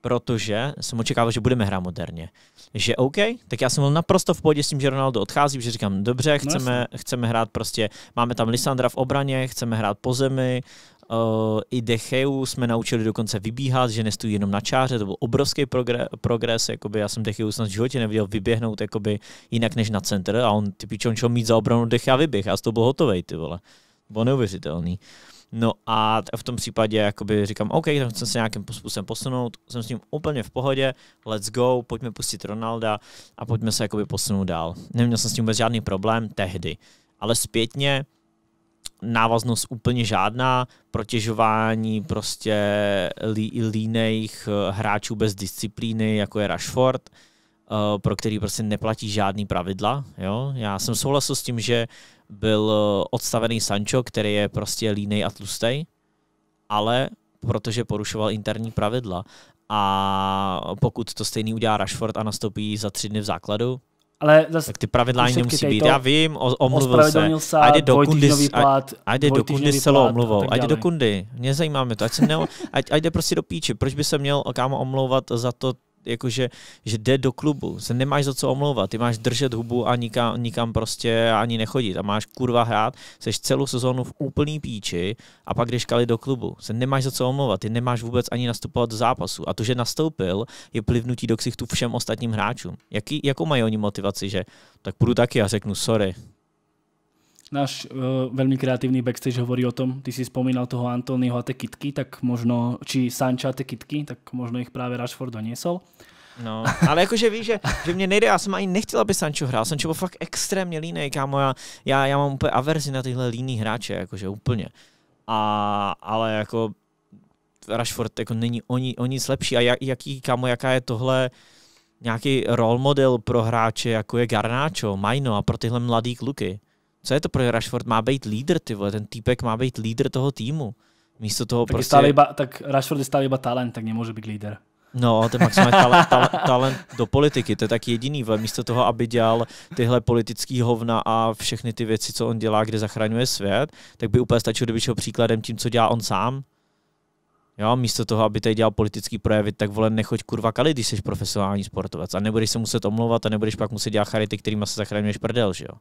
protože jsem očekával, že budeme hrát moderně. Že OK, tak já jsem byl naprosto v pohodě s tím, že Ronaldo odchází, protože říkám, dobře, no chceme, no chceme hrát prostě, máme tam Lisandra v obraně, chceme hrát po zemi, Uh, I Decheu jsme naučili dokonce vybíhat, že nestojí jenom na čáře, to byl obrovský progres, progres jakoby, já jsem Decheu snad v životě neviděl vyběhnout jakoby, jinak než na center, a on ty pičo, on mít za obranu Dechea vyběh, já z toho byl hotovej, ty vole. Bylo neuvěřitelný. Uh, No a v tom případě jakoby říkám, OK, tam jsem se nějakým způsobem posunout, jsem s ním úplně v pohodě, let's go, pojďme pustit Ronalda a pojďme se jakoby posunout dál. Neměl jsem s tím vůbec žádný problém tehdy, ale zpětně návaznost úplně žádná, protěžování prostě lí, líných eh, hráčů bez disciplíny, jako je Rashford, Eh, pro který prostě neplatí žádný pravidla. Jo? Já jsem souhlasil s tím, že byl eh, odstavený Sancho, který je prostě línej a tlustej, ale protože porušoval interní pravidla. A pokud to stejný udělá Rashford a nastoupí za tři dny v základu, ale zase, tak ty pravidla ani nemusí být. To, Já vím, o, omluvil se. A jde do kundy, plát, a jde do kundy s celou omluvou. A jde do kundy. Mě zajímá mě to. Ať, se neom, ať, ať jde prostě do píči. Proč by se měl kámo omlouvat za to, jakože, že jde do klubu, se nemáš za co omlouvat, ty máš držet hubu a nikam, nikam prostě ani nechodit a máš kurva hrát, seš celou sezónu v úplný píči a pak jdeš kali do klubu, se nemáš za co omlouvat, ty nemáš vůbec ani nastupovat do zápasu a to, že nastoupil, je plivnutí do ksichtu všem ostatním hráčům. Jaký, jakou mají oni motivaci, že tak půjdu taky a řeknu sorry, Náš uh, eh, veľmi kreatívny backstage hovorí o tom, ty si spomínal toho Antonyho a te kitky, tak možno, či Sancha a te kitky, tak možno ich práve Rashford doniesol. No, ale jakože víš, že, že mě nejde, já jsem ani nechtěl, aby Sancho hrál. Sancho byl fakt extrémně líný. kámo, já, já, já mám úplně averzi na tyhle líný hráče, jakože úplně. A, ale jako Rashford jako není o, ní, o nic lepší. A jak, jaký, kámo, jaká je tohle nějaký role model pro hráče, jako je Garnáčo, Majno a pro tyhle mladý kluky. Co je to, pro Rashford má být lídr, ty vole, ten týpek má být lídr toho týmu. Místo toho tak prostě... Je iba, tak Rashford je stále iba talent, tak nemůže být lídr. No, ten maximálně talent, <laughs> talent, talent do politiky, to je tak jediný. vole. Místo toho, aby dělal tyhle politický hovna a všechny ty věci, co on dělá, kde zachraňuje svět, tak by úplně stačilo, kdyby šel příkladem tím, co dělá on sám. Jo, místo toho, aby tady dělal politický projevy, tak vole, nechoď kurva kali, když jsi profesionální sportovec a nebudeš se muset omlouvat a nebudeš pak muset dělat charity, kterým se zachraňuješ prdel, že jo.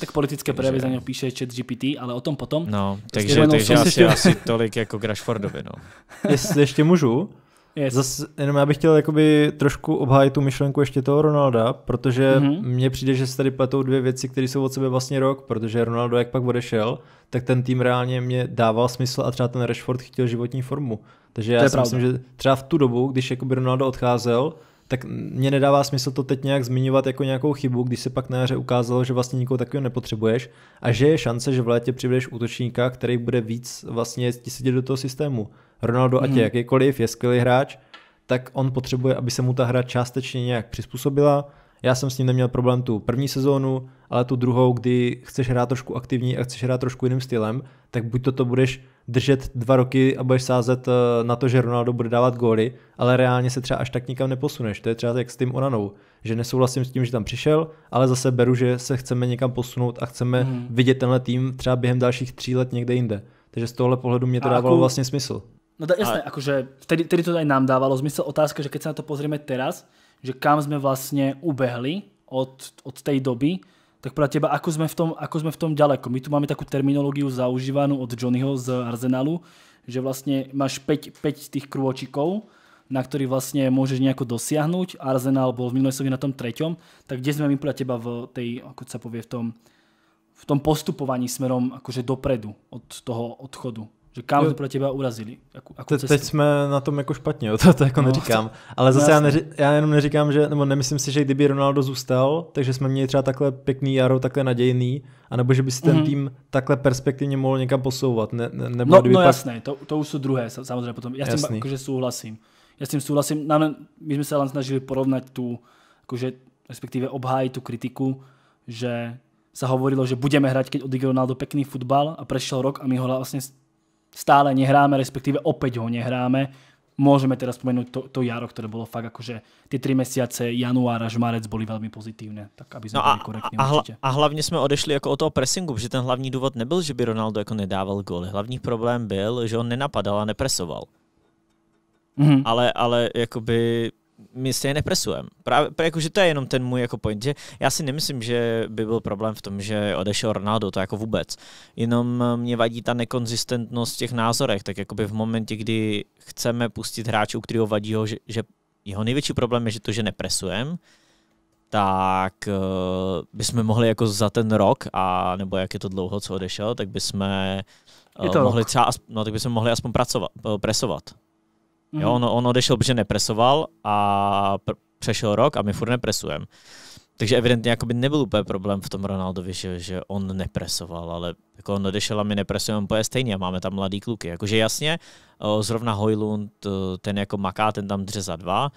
Tak politické projevy za něho píše chat GPT, ale o tom potom. No, prostě takže, to takže asi, asi tolik jako Rashfordovi. No. <laughs> Jestli ještě můžu, Yes. Zas, jenom já bych chtěl jakoby trošku obhájit tu myšlenku ještě toho Ronalda, protože mm-hmm. mně přijde, že se tady pletou dvě věci, které jsou od sebe vlastně rok, protože Ronaldo, jak pak odešel, tak ten tým reálně mě dával smysl a třeba ten Rashford chtěl životní formu. Takže já si pravda. myslím, že třeba v tu dobu, když jakoby Ronaldo odcházel, tak mě nedává smysl to teď nějak zmiňovat jako nějakou chybu, když se pak na jaře ukázalo, že vlastně nikoho takového nepotřebuješ a že je šance, že v létě přivedeš útočníka, který bude víc vlastně ti sedět do toho systému. Ronaldo, mm. ať je mhm. jakýkoliv, je skvělý hráč, tak on potřebuje, aby se mu ta hra částečně nějak přizpůsobila, já jsem s ním neměl problém tu první sezónu, ale tu druhou, kdy chceš hrát trošku aktivní a chceš hrát trošku jiným stylem, tak buď to, to budeš držet dva roky a budeš sázet eh, na to, že Ronaldo bude dávat góly, ale reálně se třeba až tak nikam neposuneš. To je třeba jak s tím Onanou, že nesouhlasím s tím, že tam přišel, ale zase beru, že se chceme někam posunout a chceme hmm. vidět tenhle tým třeba během dalších tří let někde jinde. Takže z tohle pohledu mě to a dávalo jako- vlastně smysl. No da, jasné, a... akože vtedy, vtedy to aj nám dávalo zmysel. Otázka, že keď sa na to pozrieme teraz, že kam sme vlastne ubehli od, od tej doby, tak pro teba, ako sme, v tom, ako sme v tom ďaleko? My tu máme takú terminológiu zaužívanú od Johnnyho z Arsenalu, že vlastne máš 5, 5 tých krôčikov, na ktorý vlastne môžeš nejako dosiahnuť. Arsenal bol v minulosti na tom treťom, tak kde sme my pro teba v tej, ako sa povie, v tom, v tom postupovaní smerom akože dopredu od toho odchodu? Že kámo, kámoři pro tebe urazili. Jako, jako Te, teď jsme na tom jako špatně, <laughs> to, to jako no, neříkám. Ale no, zase já, neři, já jenom neříkám, že, nebo nemyslím si, že kdyby Ronaldo zůstal, takže jsme měli třeba takhle pěkný jaro, takhle nadějný, anebo že by si ten mm-hmm. tým takhle perspektivně mohl někam posouvat. Ne, ne, nebo no, no pak... jasné, to, to už jsou druhé, samozřejmě potom. Já s tím jakože souhlasím. Já s tím souhlasím, nám, my jsme se ale snažili porovnat tu, jakože, respektive obhájit tu kritiku, že se hovorilo, že budeme hrát, když odigral Ronaldo pěkný fotbal a přešel rok a my ho vlastně stále nehráme, respektíve opäť ho nehráme. Môžeme teraz spomenúť to, to jaro, ktoré bolo fakt akože ty tři měsíce január až marec boli veľmi pozitívne, tak aby sme no boli korektní a, a, A hlavně jsme odešli jako od toho pressingu, že ten hlavní důvod nebyl, že by Ronaldo jako nedával gól. Hlavní problém byl, že on nenapadal a nepresoval. Mm-hmm. Ale, ale jakoby my stejně nepresujeme. Právě, jakože to je jenom ten můj jako point, že já si nemyslím, že by byl problém v tom, že odešel Ronaldo, to jako vůbec. Jenom eh, mě vadí ta nekonzistentnost v těch názorech, tak jakoby v momentě, kdy chceme pustit hráče, u kterého vadí, ho, že, že jeho největší problém je že to, že nepresujeme, tak uh, bychom mohli jako za ten rok, a nebo jak je to dlouho, co odešel, tak bychom uh, mohli třeba, no tak bychom mohli aspoň pracovat, uh, presovat mm Jo, mhm. on, on odešel, protože nepresoval a pr- přešel rok a my furt nepresujeme. Takže evidentně jakoby nebyl úplně problém v tom Ronaldovi, že, že on nepresoval, ale jako on odešel a my nepresujeme úplně stejně a máme tam mladý kluky. Jakože jasně, zrovna Hojlund, ten jako maká, ten tam dře za dva,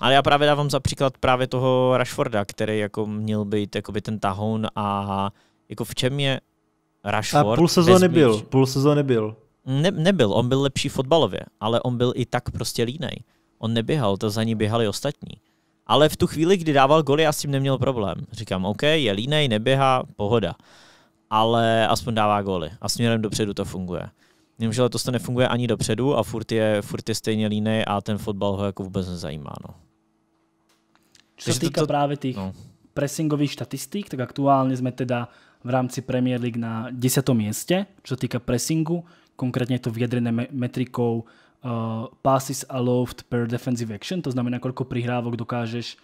ale já právě dávám za příklad právě toho Rashforda, který jako měl být jakoby ten tahoun a jako v čem je Rashford? A půl sezóny byl, půl sezóny byl. Ne, nebyl, on byl lepší fotbalově, ale on byl i tak prostě línej. On neběhal, to za ní běhali ostatní. Ale v tu chvíli, kdy dával goly, já s tím neměl problém. Říkám, OK, je línej, neběhá, pohoda. Ale aspoň dává goly a směrem dopředu to funguje. Jenomže letos to nefunguje ani dopředu a furt je, furt je stejně línej a ten fotbal ho jako vůbec nezajímá. No. Co se týká to, to, právě těch no. pressingových statistik. tak aktuálně jsme teda v rámci Premier League na 10. místě, co sa pressingu konkrétně je to vyjadrené metrikou uh, passes allowed per defensive action, to znamená, koľko prihrávok dokážeš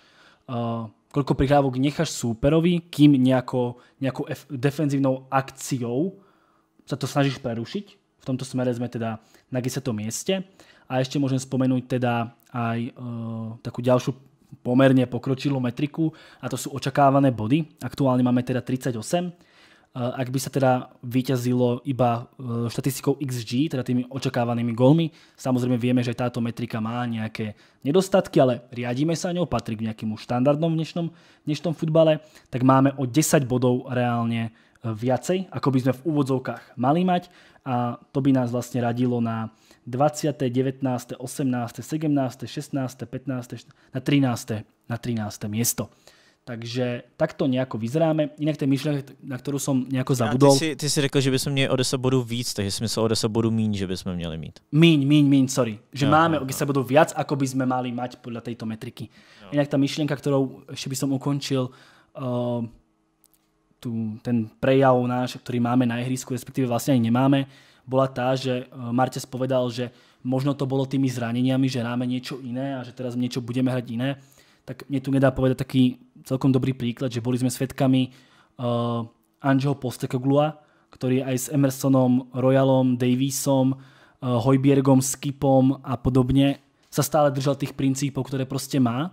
uh, koľko prihrávok necháš súperovi, kým nejako, nejakou ef- defenzívnou akciou sa to snažíš prerušiť. V tomto smere sme teda na 10. mieste. A ešte môžem spomenúť teda aj uh, takú ďalšiu pomerne pokročilú metriku a to sú očakávané body. Aktuálne máme teda 38 Eh, ak by sa teda vyťazilo iba eh, štatistikou XG, teda tými očakávanými golmi. Samozrejme vieme, že táto metrika má nejaké nedostatky, ale riadíme sa ňou, patrí k nejakému štandardom v dnešnom, dnešnom futbale, tak máme o 10 bodov reálne eh, viacej, ako by sme v úvodzovkách mali mať a to by nás vlastne radilo na 20., 19., 18., 17., 16., 15., na 13. na 13. miesto. Takže to nějako vyzeráme. Jinak ten myšlenka, na kterou jsem nějako zabudol. A ty, si, ty si řekl, že bychom měli o 10 bodů víc, takže jsme se o 10 bodů míň, že bychom měli mít. Míň, míň, míň, sorry. Že no, máme no, o 10 bodů víc, ako by jsme měli mít podle této metriky. No. Jinak ta myšlenka, kterou ještě by ukončil, uh, tu, ten prejav náš, který máme na ihrisku, respektive vlastně ani nemáme, byla ta, že eh, Martes povedal, že možno to bylo tými zraněními, že máme něco jiné a že teraz něco budeme hrát jiné tak mne tu nedá povedať taký celkom dobrý príklad, že boli sme svedkami uh, eh, Angeho Postekoglua, ktorý aj s Emersonom, Royalom, Davisom, uh, eh, Hojbiergom, Skipom a podobne sa stále držel tých princípov, ktoré proste má.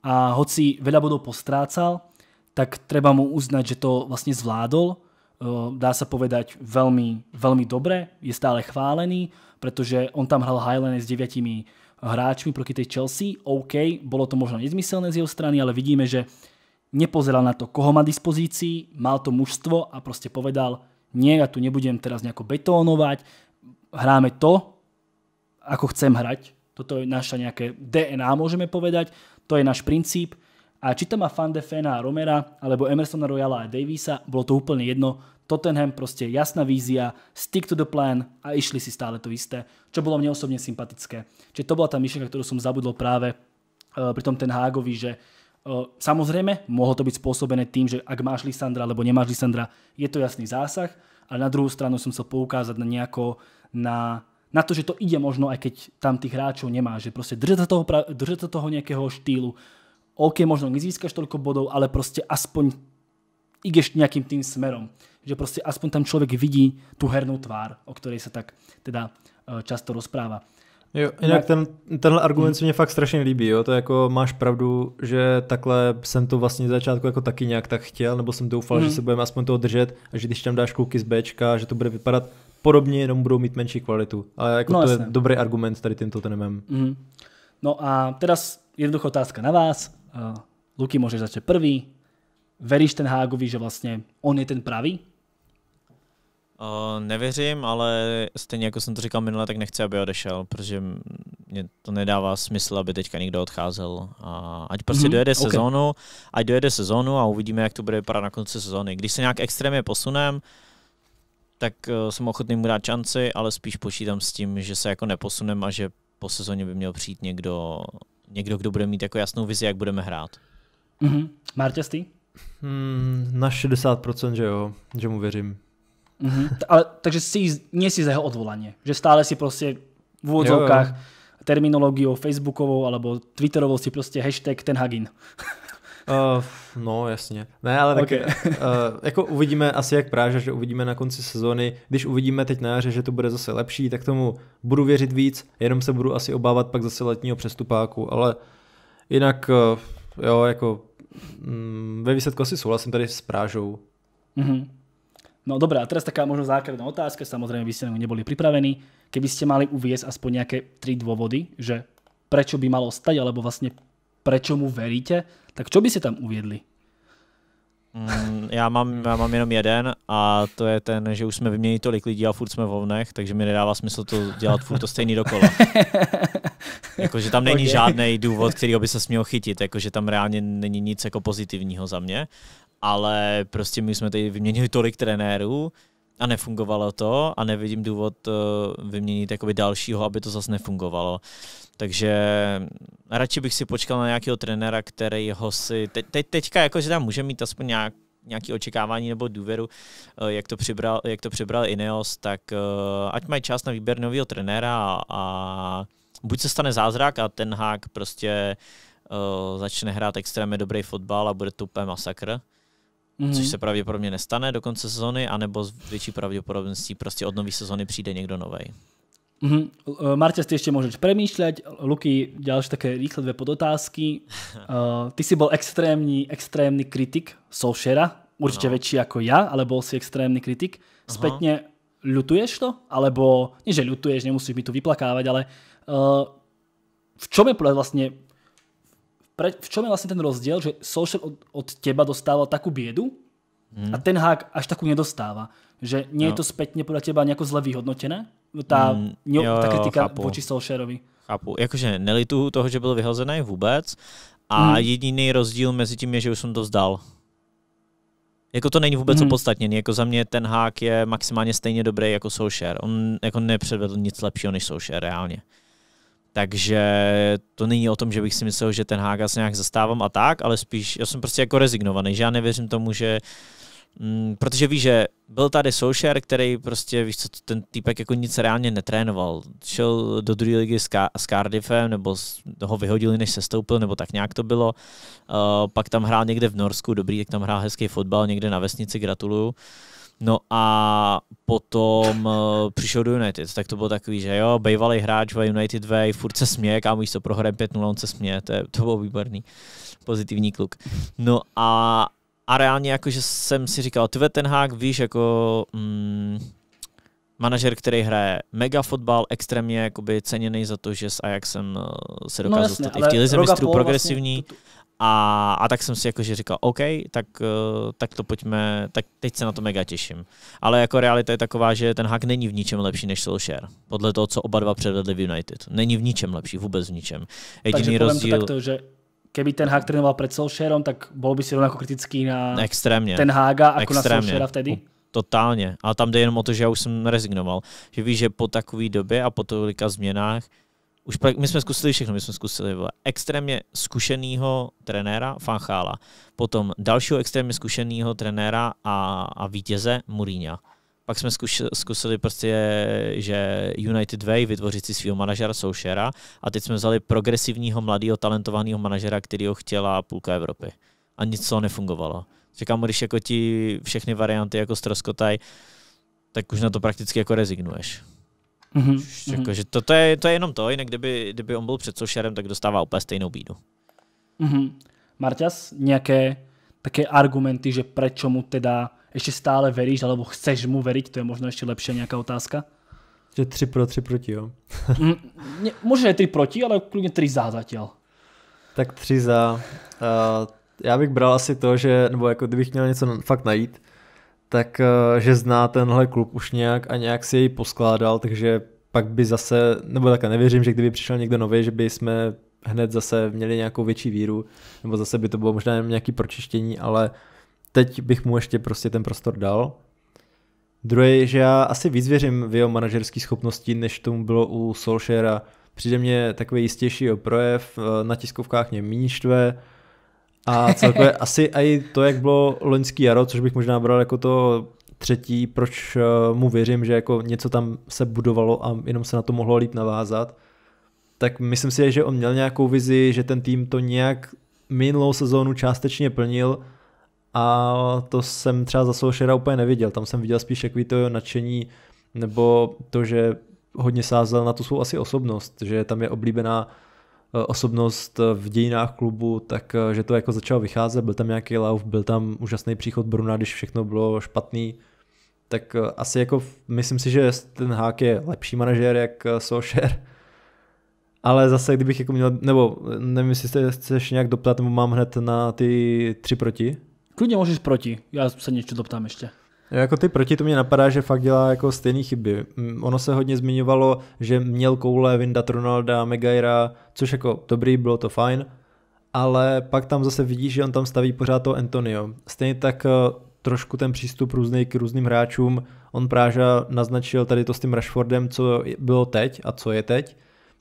A hoci veľa bodov postrácal, tak treba mu uznať, že to vlastne zvládol. Uh, dá sa povedať veľmi, veľmi dobre, je stále chválený, pretože on tam hral Highland s deviatimi hráčmi proti tej Chelsea. OK, bolo to možno nezmyselné z jeho strany, ale vidíme, že nepozeral na to, koho má dispozícii, mal to mužstvo a proste povedal, nie, ja tu nebudem teraz nejako betónovať, hráme to, ako chcem hrať. Toto je naša nejaké DNA, môžeme povedať, to je náš princíp. A či tam má Fan de Fena a Romera, alebo Emersona Royala a Davisa, bolo to úplne jedno. Tottenham prostě jasná vízia, stick to the plan a išli si stále to isté, čo bolo mne osobne sympatické. Čiže to bola tá myšlenka, ktorú som zabudol práve e, pri tom ten Hágovi, že e, Samozrejme, mohlo to byť spôsobené tým, že ak máš Lisandra alebo nemáš Lisandra, je to jasný zásah, ale na druhú stranu som chcel poukázať na nejako na, na to, že to ide možno, aj keď tam tých hráčov nemá, že proste držať toho, toho nejakého štýlu, OK, možno nezískaš toľko bodov, ale proste aspoň ideš nejakým tým smerom. Že proste aspoň tam človek vidí tú hernú tvár, o ktorej sa tak teda eh, často rozpráva. Jo, jinak ten, tenhle argument mhm. se mě fakt strašně líbí, jo, to je jako máš pravdu, že takhle jsem to vlastně z začátku jako taky nějak tak chtěl, nebo jsem doufal, mm. že mhm. se budeme aspoň toho držet a že když tam dáš kluky z Bčka, že to bude vypadat podobně, jenom budou mít menší kvalitu, ale jako no, to jasné. je dobrý argument tady tímto tenemem. Mm. Mhm. No a teraz jednoduchá otázka na vás, uh, Luky můžeš začít první. Veríš ten Hágovi, že vlastně on je ten pravý? Uh, nevěřím, ale stejně jako jsem to říkal minule, tak nechci, aby odešel, protože mě to nedává smysl, aby teďka někdo odcházel. A ať prostě mm-hmm, dojede okay. sezónu, ať dojede sezónu a uvidíme, jak to bude vypadat na konci sezóny. Když se nějak extrémně posunem, tak uh, jsem ochotný mu dát šanci, ale spíš počítám s tím, že se jako neposunem a že po sezóně by měl přijít někdo, někdo, kdo bude mít jako jasnou vizi, jak budeme hrát. Mm-hmm. Marta, ty? Hmm, na 60%, že jo, že mu věřím. Mm-hmm. Ale, takže si, nie si za jeho odvolání, Že stále si prostě v úvodzovkách terminologiou facebookovou alebo twitterovou si prostě hashtag ten Hagin. Uh, no, jasně. Ne, ale tak, okay. uh, jako uvidíme asi jak práže, že uvidíme na konci sezóny. Když uvidíme teď na jaře, že to bude zase lepší, tak tomu budu věřit víc, jenom se budu asi obávat pak zase letního přestupáku, ale jinak, uh, jo, jako Mm, ve výsledku asi souhlasím tady s Prážou. Mm-hmm. No dobré, a teraz taká možno základná otázka, samozrejme vy ste na neboli pripravení. Keby ste mali uviesť aspoň nejaké tri dôvody, že prečo by malo stať, alebo vlastne prečo mu veríte, tak čo by ste tam uviedli? Mm, já, mám, já mám jenom jeden a to je ten, že už jsme vyměnili tolik lidí a furt jsme v ovnech, takže mi nedává smysl to dělat furt to stejný dokola. <laughs> Jakože tam není okay. žádný důvod, který by se směl chytit, jakože tam reálně není nic jako pozitivního za mě, ale prostě my jsme tady vyměnili tolik trenérů, a nefungovalo to a nevidím důvod eh, vyměnit jakoby dalšího, aby to zase nefungovalo. Takže radši bych si počkal na nějakého trenéra, který ho si, teď, teď, teďka jakože tam může mít aspoň nějak, nějaké očekávání nebo důvěru, eh, jak to, přibral, jak to přibral Ineos, tak eh, ať mají čas na výběr nového trenéra a, a buď se stane zázrak a ten hák prostě uh, začne hrát extrémně dobrý fotbal a bude to úplně masakr, mm-hmm. což se pravděpodobně nestane do konce sezony, anebo s větší pravděpodobností prostě od nové sezony přijde někdo nový. Mm-hmm. Eh, Marta, ty ještě můžeš přemýšlet. Luky, děláš také rychle dvě podotázky. Uh, <laughs> ty jsi byl extrémní, extrémní kritik Solšera, určitě no. větší jako já, ale byl jsi extrémní kritik. Zpětně lutuješ to? Alebo, ne, že lutuješ, nemusíš mi to vyplakávat, ale uh, v čom je vlastně Pre, v čom je vlastne ten rozdiel, že Solskjaer od, od teba dostával takú biedu mm. a ten hák až takú nedostáva? Že nie no. je to spätne podľa teba nejako zle vyhodnotené? Ta, mm, jo, jo, tá kritika chápu. voči Solskjaerovi. Chápu. Jakože nelitu toho, že byl vyhozený vůbec a mm. jediný rozdíl mezi tím je, že už jsem to vzdal. Jako to není vůbec hmm. opodstatněný, jako za mě ten hák je maximálně stejně dobrý jako Soušer. On jako nepředvedl nic lepšího než Soušer, reálně. Takže to není o tom, že bych si myslel, že ten Hágas se nějak zastávám a tak, ale spíš já jsem prostě jako rezignovaný, že já nevěřím tomu, že Mm, protože víš, že byl tady Solskjaer, který prostě, víš co, ten týpek jako nic reálně netrénoval. Šel do druhé ligy s, Ka- s Cardiffem, nebo s, ho vyhodili, než se stoupil, nebo tak nějak to bylo. Uh, pak tam hrál někde v Norsku, dobrý, tak tam hrál hezký fotbal, někde na vesnici, gratuluju. No a potom uh, přišel do United, tak to bylo takový, že jo, bývalý hráč ve United ve furt se směje, kámo, to prohrajeme 5-0, on se směje, to, to bylo výborný, pozitivní kluk. No a, a reálně jakože jsem si říkal, ty ten hák, víš, jako mm, manažer, který hraje mega fotbal, extrémně jakoby ceněný za to, že s Ajaxem eh, se no dokázal no, jasně, stát i v té vlastně progresivní. Vlastně, to, to a, a tak jsem si jakože říkal, OK, tak, eh, tak to pojďme, tak teď se na to mega těším. Ale jako realita je taková, že ten hack není v ničem lepší než Solskjaer. Podle toho, co oba dva předvedli v United. Není v ničem lepší, vůbec v ničem. Jediný Takže rozdíl... To takto, že keby ten hák trénoval před Solskjaerom, tak bylo by si rovnako kritický na Extrémně. ten Haga jako Extrémně. na Solskjaera vtedy? Totálně. Ale tam jde jenom o to, že já už jsem rezignoval. Že víš, že po takové době a po tolika změnách už pak, my jsme zkusili všechno, my jsme zkusili vole, extrémně zkušeného trenéra Fanchála, potom dalšího extrémně zkušeného trenéra a, a vítěze Mourinha. Pak jsme zkusili prostě, že United Way vytvořit si svého manažera Soušera a teď jsme vzali progresivního, mladého, talentovaného manažera, který ho chtěla půlka Evropy. A nic to nefungovalo. Říkám, když jako ti všechny varianty jako stroskotaj, tak už na to prakticky jako rezignuješ. Mm-hmm. Už jako, mm-hmm. že to, to, je, to je jenom to, jinak kdyby, kdyby on byl před sošerem, tak dostává úplně stejnou bídu. Mm-hmm. Marťas, nějaké také argumenty, že proč mu teda ještě stále veríš, alebo chceš mu veriť, to je možná ještě lepší nějaká otázka? Že tři pro, tři proti, jo. Mm, možná je tři proti, ale klidně tři za zatím. Tak tři za. Uh, já bych bral asi to, že, nebo jako kdybych měl něco fakt najít, tak eh, že zná tenhle klub už nějak a nějak si jej poskládal, takže pak by zase, nebo také nevěřím, že kdyby přišel někdo nový, že by jsme hned zase měli nějakou větší víru, nebo zase by to bylo možná nějaké pročištění, ale teď bych mu ještě prostě ten prostor dal. Druhý, že já asi víc věřím v jeho manažerské schopnosti, než tomu bylo u Solskjaera. Přijde mě takový jistější projev, eh, na tiskovkách mě méně štve, a celkově <laughs> asi i to, jak bylo loňský jaro, což bych možná bral jako to třetí, proč eh, mu věřím, že jako něco tam se budovalo a jenom se na to mohlo líp navázat, tak myslím si, že on měl nějakou vizi, že ten tým to nějak minulou sezónu částečně plnil a to jsem třeba za Solšera úplně neviděl. Tam jsem viděl spíš takový to nadšení nebo to, že hodně sázel na tu svou asi osobnost, že tam je oblíbená Eh, osobnost eh, v dějinách klubu, tak eh, že to jako začalo vycházet, byl tam nějaký lauf, byl tam úžasný příchod Bruna, když všechno bylo špatný, tak asi jako myslím si, že ten Hák je lepší manažer jak Solskjaer, ale zase kdybych jako měl, nebo nevím, jestli se chceš nějak doptat, nebo mám hned na ty tři proti. Klidně můžeš proti, já se něčeho doptám ještě. Jo, jako ty proti, to mě napadá, že fakt dělá jako stejné chyby. Mm, ono se hodně zmiňovalo, že měl koule Vinda, Ronalda, Megaira, což jako dobrý, bylo to fajn, ale pak tam zase vidíš, že on tam staví pořád to Antonio. Stejně tak eh, trošku ten přístup různý k různým hráčům. On Práža naznačil tady to s tím Rashfordem, co bylo teď a co je teď.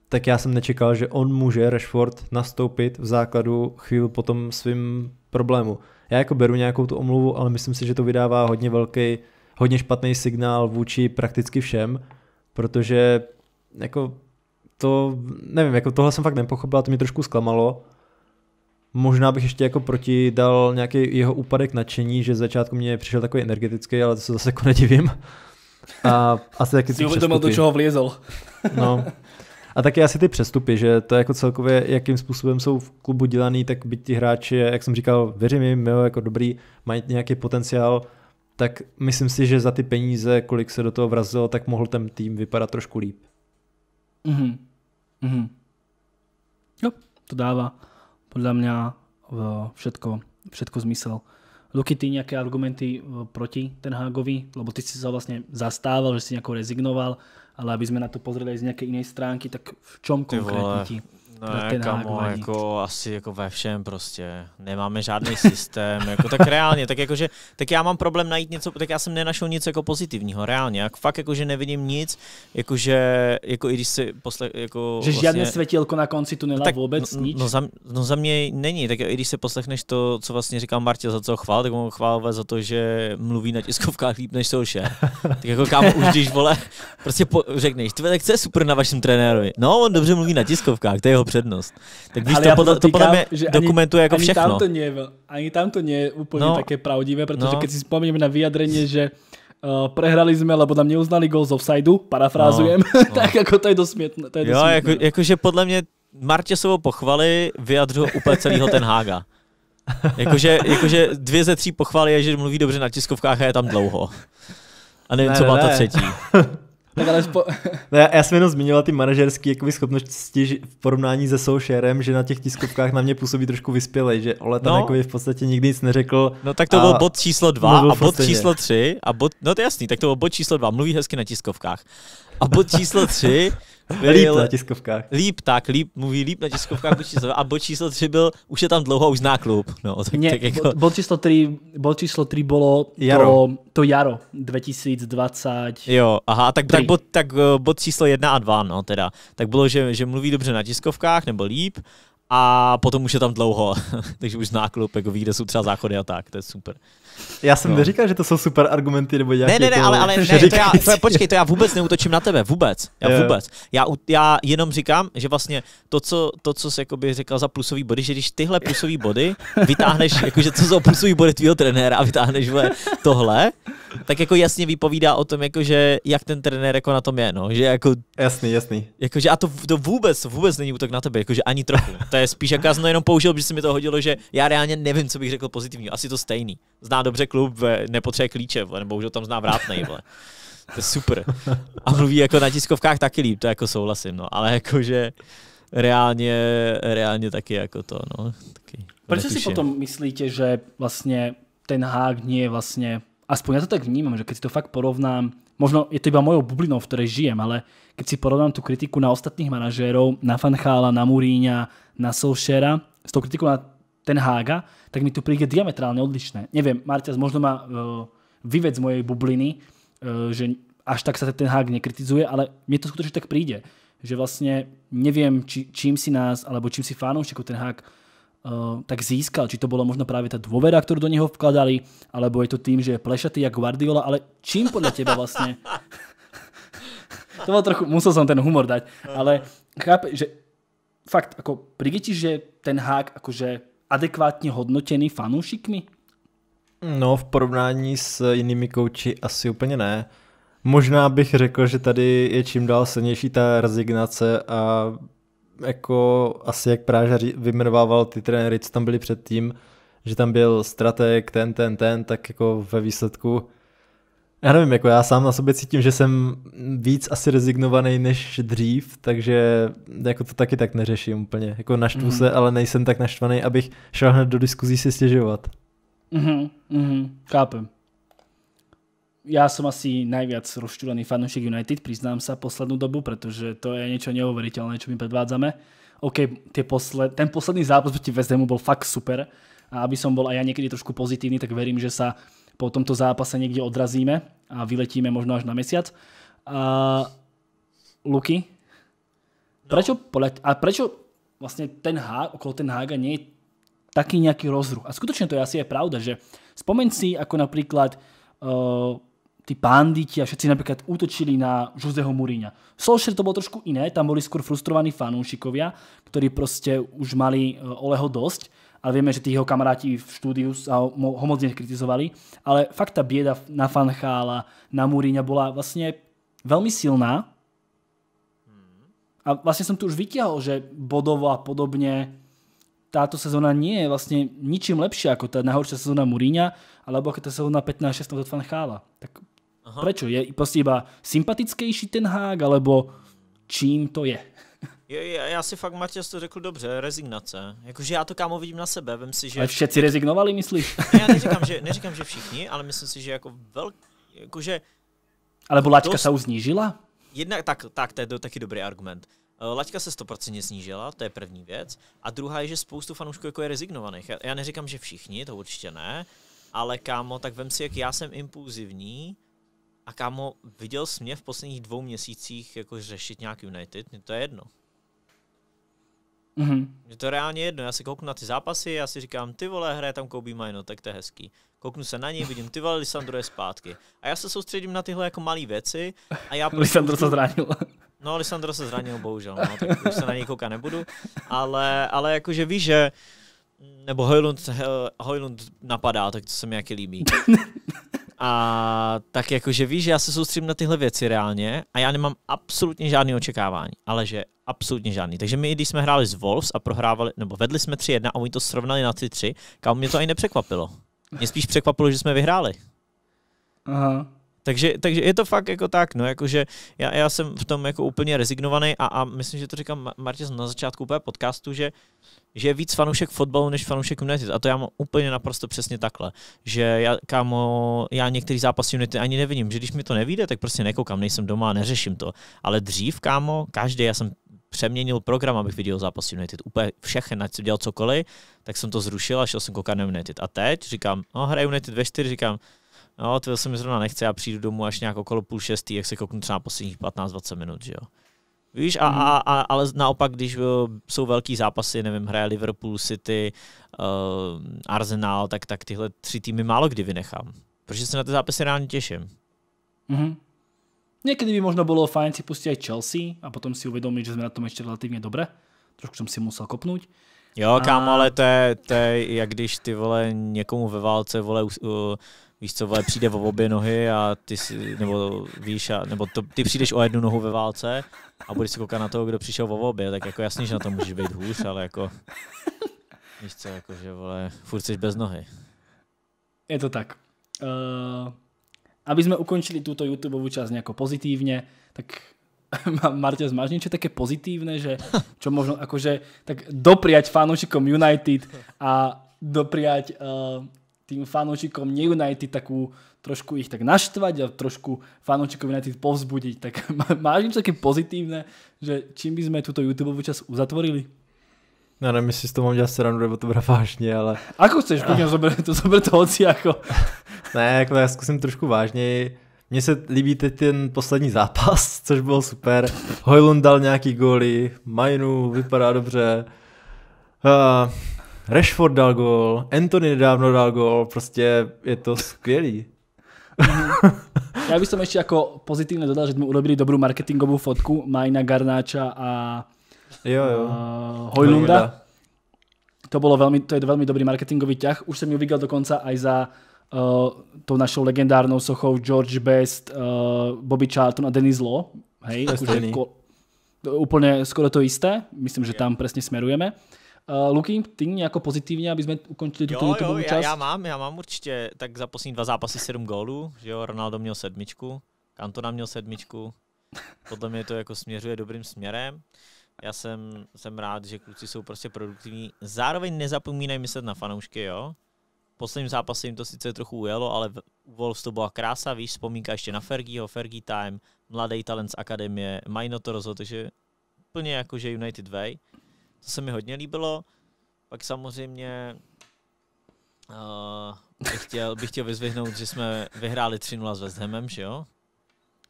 Tak já jsem nečekal, že on může Rashford nastoupit v základu chvíli po tom svým problému já jako beru nějakou tu omluvu, ale myslím si, že to vydává hodně velký, hodně špatný signál vůči prakticky všem, protože jako to, nevím, jako tohle jsem fakt nepochopil a to mě trošku zklamalo. Možná bych ještě jako proti dal nějaký jeho úpadek nadšení, že z začátku mě přišel takový energetický, ale to se zase jako nedivím. A asi taky ty to, čeho vlízel. no, <laughs> A taky asi ty přestupy, že to je jako celkově, jakým způsobem jsou v klubu dělaný, tak by ti hráči, jak jsem říkal, věřím jim, jo, jako dobrý, mají nějaký potenciál, tak myslím si, že za ty peníze, kolik se do toho vrazilo, tak mohl ten tým vypadat trošku líp. Mhm. mhm. Jo, to dává podle mě eh, všetko, všetko zmysel. Luky, ty nějaké argumenty eh, proti Ten Hágovi, lebo ty si sa vlastne zastával, že si nejako rezignoval, ale aby sme na to pozreli z nějaké jiné stránky, tak v čom konkrétně ti ne, kamo, jako, jako asi jako ve všem prostě. Nemáme žádný systém, jako tak reálně, tak jakože, tak já mám problém najít něco, tak já jsem nenašel nic jako pozitivního, reálně. Jak fakt jakože nevidím nic, jakože, jako i když si posle, jako Že vlastně, žádné světílko na konci tunela no tak, vůbec no, no, nic? No za, no za mě není, tak i když se poslechneš to, co vlastně říkal Martě, za co chvál, tak mu chválové za to, že mluví na tiskovkách líp než souše. tak jako kámo, už když vole, prostě po, řekneš, tvoje lekce je super na vašem trenérovi? No, on dobře mluví na tiskovkách, to je jeho přednost. Tak víš, Ale to, já podle, to podle mě dokumentuje jako ani, jako všechno. Ani tam, to nie je, ani tam to nie je úplně no, také pravdivé, protože no. když si vzpomínám na vyjadrenie, že Uh, prehrali jsme, lebo nám neuznali gol z offsideu, parafrázujem, no, no. <laughs> tak jako to je dosmětné. smětné. To je jo, dosmětné. jako, jakože podle mě Martěsovo pochvaly vyjadřují úplně celýho ten Hága. Jakože, jakože dvě ze tří pochvaly je, že mluví dobře na tiskovkách a je tam dlouho. A nevím, ne, co ne, ta třetí. <laughs> Tak ale spo... <laughs> no, já jsem jenom zmiňoval ty manažerské jakoby, schopnosti v porovnání se Soušerem, že na těch tiskovkách na mě působí trošku vyspělej, že Ole tam no. jakoby, v podstatě nikdy nic neřekl. No tak to a... byl bod číslo dva a bod číslo tři a bod, no to je jasný, tak to byl bod číslo dva, mluví hezky na tiskovkách. A bod číslo tři byl, líp na tiskovkách. Líp, tak, líp, mluví líp na tiskovkách bod číslo A bod číslo tři byl, už je tam dlouho, už zná klub. No, tak, Mě, tak jako... bod, číslo tři, bod číslo tři bylo jaro. To, to jaro 2020. Jo, aha, tak, tak, bod, tak eh, bod číslo jedna a dva, no teda. Tak bylo, že, že mluví dobře na tiskovkách, nebo líp, a potom už je tam dlouho, <laughs> takže už zná klub, jako ví, kde jsou třeba záchody a tak, to je super. Já jsem no. neříkal, že to jsou super argumenty nebo nějaké. Ne, ne, ne, jako ale, ale ne, to já, to já, počkej, to já vůbec neutočím na tebe, vůbec. Já yeah. vůbec. Já, já jenom říkám, že vlastně to, co, to, co jsi jakoby říkal za plusový body, že když tyhle plusový body vytáhneš, <laughs> jakože co jsou plusový body tvýho trenéra a vytáhneš tohle, tak jako jasně vypovídá o tom, jakože jak ten trenér jako na tom je, no, že jako... Jasný, jasný. Jakože a to, to vůbec, vůbec není útok na tebe, jakože ani trochu. To je spíš, jako no já jsem to jenom použil, že se mi to hodilo, že já reálně nevím, co bych řekl pozitivní. asi to stejný zná dobře klub, nepotřebuje klíče, nebo už ho tam zná vrátnej, vole. To je super. A mluví jako na tiskovkách taky líp, to jako souhlasím, no. Ale jakože reálně, reálně taky jako to, no. Taky Proč si potom myslíte, že vlastně ten hák nie je vlastně, aspoň já to tak vnímám, že keď si to fakt porovnám, možno je to iba mojou bublinou, v které žijem, ale keď si porovnám tu kritiku na ostatných manažérov, na Fanchála, na Muríňa, na Solšera, s tou kritikou na ten Hága, tak mi tu príde diametrálne odlišné. Neviem, Marťaz, možno ma uh, e, vyved z mojej bubliny, e, že až tak sa ten Hág nekritizuje, ale mne to skutočne tak príde, že vlastne neviem, či, čím si nás, alebo čím si fanúšikov ten Hág e, tak získal. Či to bolo možno práve tá dôvera, ktorú do neho vkladali, alebo je to tým, že je plešatý jak Guardiola, ale čím podľa teba vlastne... <laughs> to bolo trochu, musel som ten humor dať, ale chápe, že fakt, ako príde ti, že ten hák akože adekvátně hodnotěný fanoušikmi? No, v porovnání s jinými kouči asi úplně ne. Možná bych řekl, že tady je čím dál silnější ta rezignace a jako asi jak Práža vymrvával ty trenéry, co tam byli předtím, že tam byl strateg ten, ten, ten, tak jako ve výsledku já nevím, jako já sám na sobě cítím, že jsem víc asi rezignovaný než dřív, takže jako to taky tak neřeším úplně. Jako naštvu mm-hmm. se, ale nejsem tak naštvaný, abych šel hned do diskuzí si stěžovat. Mhm, mhm, chápem. Já jsem asi nejvíc rozčulený fanoušek United, přiznám se poslední dobu, protože to je něco neuvěřitelné, co my predvádzame. OK, tie posled, ten posledný zápas proti West Hamu bol fakt super a aby som bol aj ja niekedy trošku pozitívny, tak verím, že sa uh, po tomto zápase někde odrazíme a vyletíme možno až na mesiac. A Luky, no. prečo, a prečo vlastně ten Há, okolo ten Hága nie je taký nějaký rozruch? A skutečně to je asi je pravda, že spomeň si, ako například uh, e, tí pandíti a všetci napríklad útočili na Joseho Muríňa. Solskjaer to bolo trošku iné, tam boli skôr frustrovaní fanúšikovia, ktorí proste už mali e, Oleho dosť ale vieme, že tí jeho kamaráti v štúdiu sa ho moc nekritizovali, ale fakt tá bieda na Fanchála, na Múriňa bola vlastne veľmi silná a vlastne som tu už vytiahol, že bodovo a podobne táto sezóna nie je vlastne ničím lepšia ako tá najhoršia sezóna Múriňa alebo ako tá sezóna 15-16 od Fanchála. Tak Aha. prečo? Je proste iba sympatickejší ten hák, alebo čím to je? <laughs> jo, já si fakt, Matěj, to řekl dobře, rezignace. Jakože já to kámo vidím na sebe, vím si, že... Ale všetci rezignovali, myslíš? já neříkám že, neříkám, že všichni, ale myslím si, že jako velký, jakože... Ale laťka dost... se uznížila? Jednak, tak, tak, to je do, taky dobrý argument. Eh, laťka se stoprocentně snížila, to je první věc. A druhá je, že spoustu fanoušků jako je rezignovaných. Já, já neříkám, že všichni, to určitě ne, ale kámo, tak vem si, jak já jsem impulzivní, a kámo, viděl jsi mě v posledních dvou měsících jako řešit nějak United? Mně to je jedno. Mm-hmm. Mně to reálně jedno, já si kouknu na ty zápasy, já si říkám, ty vole, hraje tam Kobe Mino, tak to je hezký. Kouknu se na něj, vidím, ty vole, Lisandro je zpátky. A já se soustředím na tyhle jako malé věci. A já <laughs> prostě... Lisandro se zranil. <laughs> No, Lisandro se zranil, bohužel, no, tak už se na něj koukat nebudu. Ale, ale jakože víš, že nebo Hojlund, Hojlund napadá, tak to se mi jaký líbí. <laughs> A tak jakože víš, že já se soustředím na tyhle věci reálně a já nemám absolutně žádný očekávání, ale že absolutně žádný. Takže my, když jsme hráli s Wolves a prohrávali, nebo vedli jsme 3-1 a oni to srovnali na ty 3, kam mě to ani nepřekvapilo. Mě spíš překvapilo, že jsme vyhráli. Aha. Takže, takže je to fakt jako tak, no, jakože já, já jsem v tom jako úplně rezignovaný a, a myslím, že to říkám Martě na začátku úplně podcastu, že že je víc fanoušek fotbalu než fanoušek United. A to já mám úplně naprosto přesně takhle. Že já, kámo, já některý zápas United ani nevidím. Že když mi to nevíde, tak prostě nekoukám, nejsem doma a neřeším to. Ale dřív, kámo, každý, já jsem přeměnil program, abych viděl zápas United. Úplně všechny, ať jsem dělal cokoliv, tak jsem to zrušil a šel jsem koukat na United. A teď říkám, no, hraje United ve 4, říkám, No, to se mi zrovna nechce, já přijdu domů až nějak okolo půl šestý, jak se kouknu třeba posledních 15-20 minut, že jo. Víš, a, a, a, ale naopak, když jsou velký zápasy, nevím, hraje Liverpool, City, uh, Arsenal, tak, tak tyhle tři týmy málo kdy vynechám. Protože se na ty zápasy reálně těším. Mm-hmm. Někdy by možno bylo fajn si pustit aj Chelsea a potom si uvědomit, že jsme na tom ještě relativně dobré. Trošku jsem si musel kopnout. Jo, a... kam, ale to je, to je, jak když ty vole někomu ve válce vole uh, Víš co, vole, přijde o obě nohy a ty si, nebo víš, a, nebo to, ty přijdeš o jednu nohu ve válce a budeš se koukat na toho, kdo přišel o obě, tak jako jasný, že na to můžeš být hůř, ale jako, víš co, jako, že vole, furt jsi bez nohy. Je to tak. Uh, aby jsme ukončili tuto YouTube část nějak pozitivně, tak <laughs> Marta máš něco také pozitivné, že čo možno jakože, tak dopriať fanúšikom United a dopriať uh, tým fanúšikom New United takú trošku ich tak naštvať a trošku fanúšikov United povzbudiť. Tak <laughs> máš niečo také pozitívne, že čím by sme túto YouTube čas uzatvorili? No nevím, jestli s to mám dělat srandu, nebo to bude vážně, ale... Ako chceš, klidně zober to, zober to hoci jako. <laughs> ne, jako já zkusím trošku vážněji. Mně se líbí teď ten poslední zápas, <laughs> což bylo super. Hojlund dal nějaký góly, Majnu vypadá dobře. Uh, Rashford dal gol, Anthony nedávno dal gol, prostě je to skvělý. Já bych som ještě jako pozitivně dodal, že jsme urobili dobrou marketingovou fotku Majna Garnáča a jo, jo. Uh, Hojlunda. To, bolo veľmi, to je velmi dobrý marketingový ťah. Už jsem ju viděl dokonca aj za uh, tou našou legendárnou sochou George Best, uh, Bobby Charlton a Denis Law. Hej, akože ko- úplně skoro to isté. Myslím, že tam přesně smerujeme. Uh, looking tým jako pozitivně, aby jsme ukončili tuto jo, jo, já, část. já, mám, já mám určitě tak za poslední dva zápasy sedm gólů, že jo, Ronaldo měl sedmičku, Cantona měl sedmičku, podle mě to jako směřuje dobrým směrem. Já jsem, jsem rád, že kluci jsou prostě produktivní. Zároveň nezapomínej myslet na fanoušky, jo. V posledním zápase jim to sice trochu ujelo, ale u Wolves to byla krása, víš, vzpomínka ještě na Fergieho, Fergie Time, mladý talent z akademie, mají na to rozhod, takže plně jako, že United way. To se mi hodně líbilo. Pak samozřejmě uh, bych, chtěl, bych chtěl vyzvihnout, že jsme vyhráli 3-0 s West Hamem, že jo?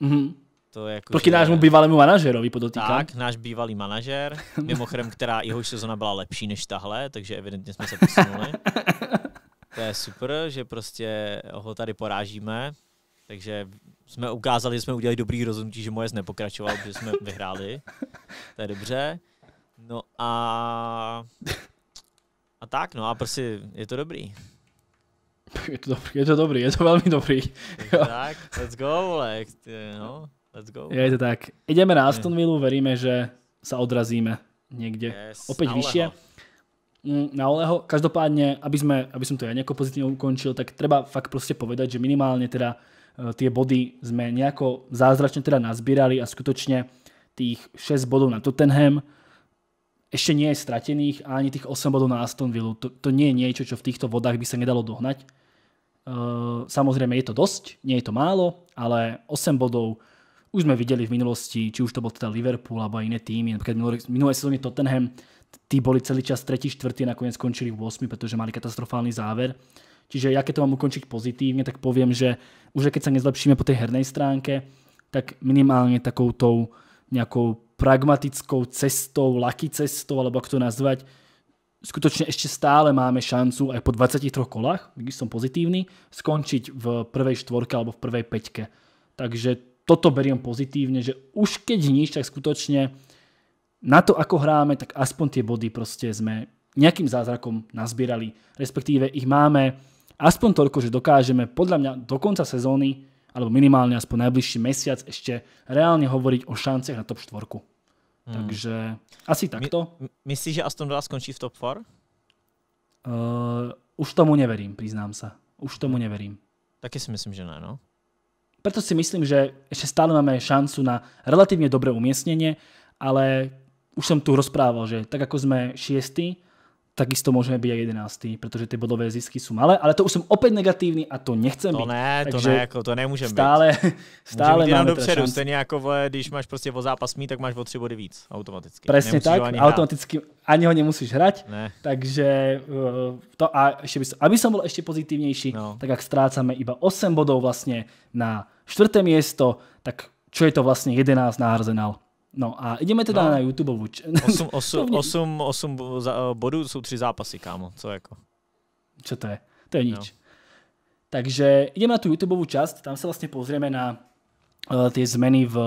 Mm-hmm. To je jako, Proti že... nášmu bývalému manažerovi podotýkám. Tak, náš bývalý manažer, <laughs> mimochodem, která jeho sezona byla lepší než tahle, takže evidentně jsme se posunuli. <laughs> to je super, že prostě ho tady porážíme. Takže jsme ukázali, že jsme udělali dobrý rozhodnutí, že moje nepokračoval, že jsme vyhráli. To je dobře. No a... A tak, no a prostě je to dobrý. Je to dobrý, je to dobrý, je to velmi dobrý. tak, let's go, vole, no, let's go. Je to tak. Ideme na Aston Villa, veríme, že sa odrazíme někde. Yes, Opět vyššie. Mm, na Oleho. Každopádně, aby, sme, aby som to ja nejako pozitívne ukončil, tak treba fakt prostě povedať, že minimálne teda eh, tie body sme nejako zázračne teda nazbírali a skutočne tých 6 bodov na Tottenham, ešte nie je stratených a ani tých 8 bodov na Aston Villa. To, to nie je niečo, čo v týchto vodách by sa nedalo dohnať. E, samozrejme je to dosť, nie je to málo, ale 8 bodov už sme videli v minulosti, či už to bol teda Liverpool alebo aj iné týmy, napríklad minulé, minulé sezóny Tottenham, tí boli celý čas 3. 4. a nakoniec skončili v 8, pretože mali katastrofálny záver. Čiže ja keď to mám ukončiť pozitívne, tak poviem, že už keď sa nezlepšíme po tej hernej stránke, tak minimálne takoutou nejakou pragmatickou cestou, laky cestou, alebo ako to nazvať, skutočne ešte stále máme šancu aj po 23 kolách, když som pozitívny, skončiť v prvej štvorke alebo v prvej peťke. Takže toto beriem pozitívne, že už keď nič, tak skutočne na to, ako hráme, tak aspoň tie body proste sme nejakým zázrakom nazbierali. Respektíve ich máme aspoň toľko, že dokážeme podľa mňa do konca sezóny alebo minimálne aspoň najbližší mesiac ešte reálne hovoriť o šancech na top 4. Hmm. Takže asi takto. My, myslíš, že Aston Villa skončí v top 4? Uh, už tomu neverím, priznám sa. Už tomu hmm. neverím. Taky si myslím, že ne, no. Preto si myslím, že ešte stále máme šancu na relatívne dobré umiestnenie, ale už som tu rozprával, že tak ako sme šiesti, takisto môžeme byť aj 11, pretože tie bodové zisky sú malé, ale to už som opäť negatívny a to nechcem to byť. Ne, to ne, jako, to nemůžeme stále, být. <laughs> Stále Můžeme máme dopředu, šanci. stejně jako když máš proste vo zápas mý, tak máš o tři body víc automaticky. Presne tak, ani automaticky hrát. ani ho nemusíš hrať, ne. takže eh, to a ešte by som, aby som bol ešte pozitívnejší, no. tak ak strácame iba 8 bodov vlastne na štvrté miesto, tak čo je to vlastne 11 na Arsenal? No a jdeme teda no. na YouTube. 8, 8, 8, 8 bodů jsou tři zápasy, kámo. Co jako? Co to je? To je no. nič. No. Takže jdeme na tu YouTubeovou část, tam se vlastně pozrieme na uh, ty zmeny v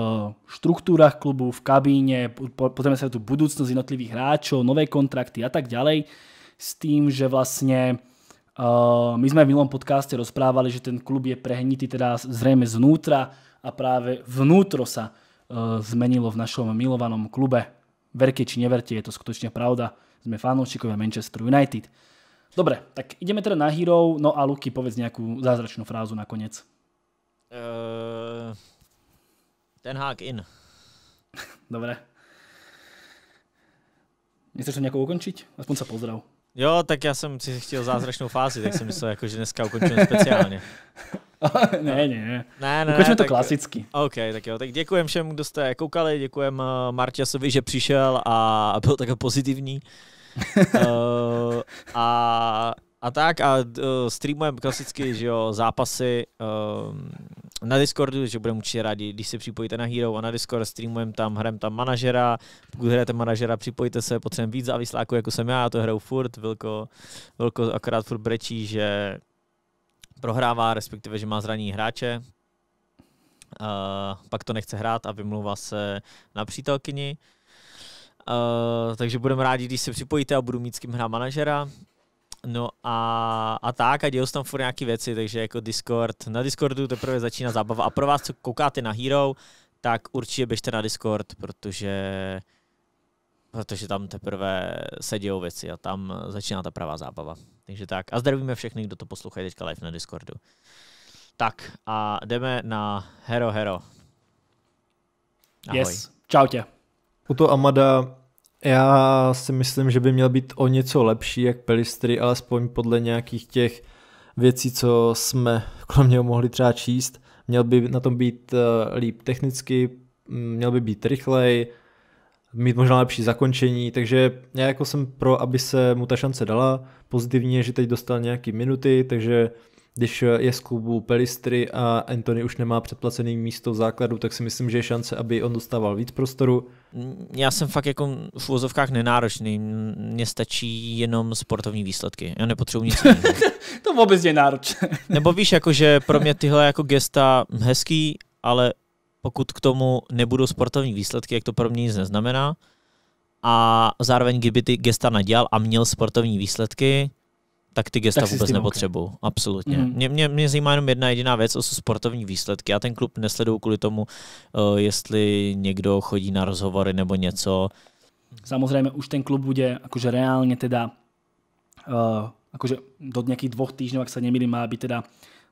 štruktúrach klubu, v kabíne, po, pozrieme sa na tú budúcnosť jednotlivých hráčov, nové kontrakty a tak ďalej, s tým, že vlastne uh, my sme v minulom podcaste rozprávali, že ten klub je prehnitý teda zrejme znútra a práve vnútro sa Eh, zmenilo v našom milovanom klube. Verte či neverte, je to skutočne pravda. Sme fanúšikovia Manchester United. Dobre, tak ideme teda na hero, no a Luky, povedz nejakú zázračnú frázu nakoniec. Uh, eh, ten hák in. <laughs> Dobre. Nechceš to nejako ukončiť? Aspoň sa pozdrav. Jo, tak já jsem si chtěl zázračnou fázi, tak som myslel, že dneska ukončím speciálně. <laughs> <laughs> ne, ne. Ne, ne. ne to tak, klasicky. OK, tak jo. Tak děkujem všem, kdo jste koukali, děkujem eh, Marťasovi, že přišel a <laughs> byl tak pozitivní. uh, a, a tak a uh, streamujeme klasicky, že jo, zápasy uh, na Discordu, že budeme určitě rádi, když se připojíte na Hero a na Discord streamujeme tam, hrajeme tam manažera, pokud hrajete manažera, připojte se, potřebujeme víc závisláků, jako jsem já, já to hraju furt, Vilko, Vilko akorát furt brečí, že prohrává, respektive, že má zraní hráče, uh, pak to nechce hrát a vymluvá se na přítelkyni. Uh, takže budeme rádi, když se připojíte a budu mít s kým hrát manažera. No a, a tak, a dějou se tam furt nějaké věci, takže jako Discord, na Discordu teprve začíná zábava. A pro vás, co koukáte na Hero, tak určitě běžte na Discord, protože protože tam teprve se dějou věci a tam začíná ta pravá zábava. Takže tak. A zdravíme všechny, kdo to poslouchají teďka live na Discordu. Tak a jdeme na Hero Hero. Ahoj. Yes, čau tě. U to Amada já si myslím, že by měl být o něco lepší jak Pelistry, alespoň podle nějakých těch věcí, co jsme <laughs> kolem něho mohli třeba číst. Měl by na tom být eh, líp technicky, mm, měl by být rychlej, mít možná lepší zakončení, takže já jako jsem pro, aby se mu ta šance dala. Pozitivně, že teď dostal nějaký minuty, takže když je z klubu Pelistry a Anthony už nemá předplacený místo v základu, tak si myslím, že je šance, aby on dostával víc prostoru. Já jsem fakt jako v úzovkách nenáročný. Mně stačí jenom sportovní výsledky. Já nepotřebuji nic <laughs> To vůbec je náročné. Nebo víš, jako, že pro mě tyhle jako gesta hezký, ale pokud k tomu nebudou sportovní výsledky, jak to pro mě nic neznamená. A zároveň, kdyby ty gesta nadělal a měl sportovní výsledky, tak ty gesta tak vůbec nepotřebuju. Okay. Absolutně. Mm. Mě, mě, mě zajímá jenom jedna jediná věc, o jsou sportovní výsledky. Já ten klub nesleduju kvůli tomu, uh, jestli někdo chodí na rozhovory nebo něco. Samozřejmě už ten klub bude akože reálně teda uh, eh, akože do nějakých dvou týdnů, jak se nemýlim, má být teda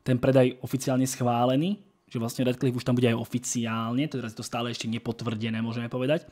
ten predaj oficiálně schválený že vlastne Radcliffe už tam bude aj oficiálne, teda je to stále ešte nepotvrdené, môžeme povedať,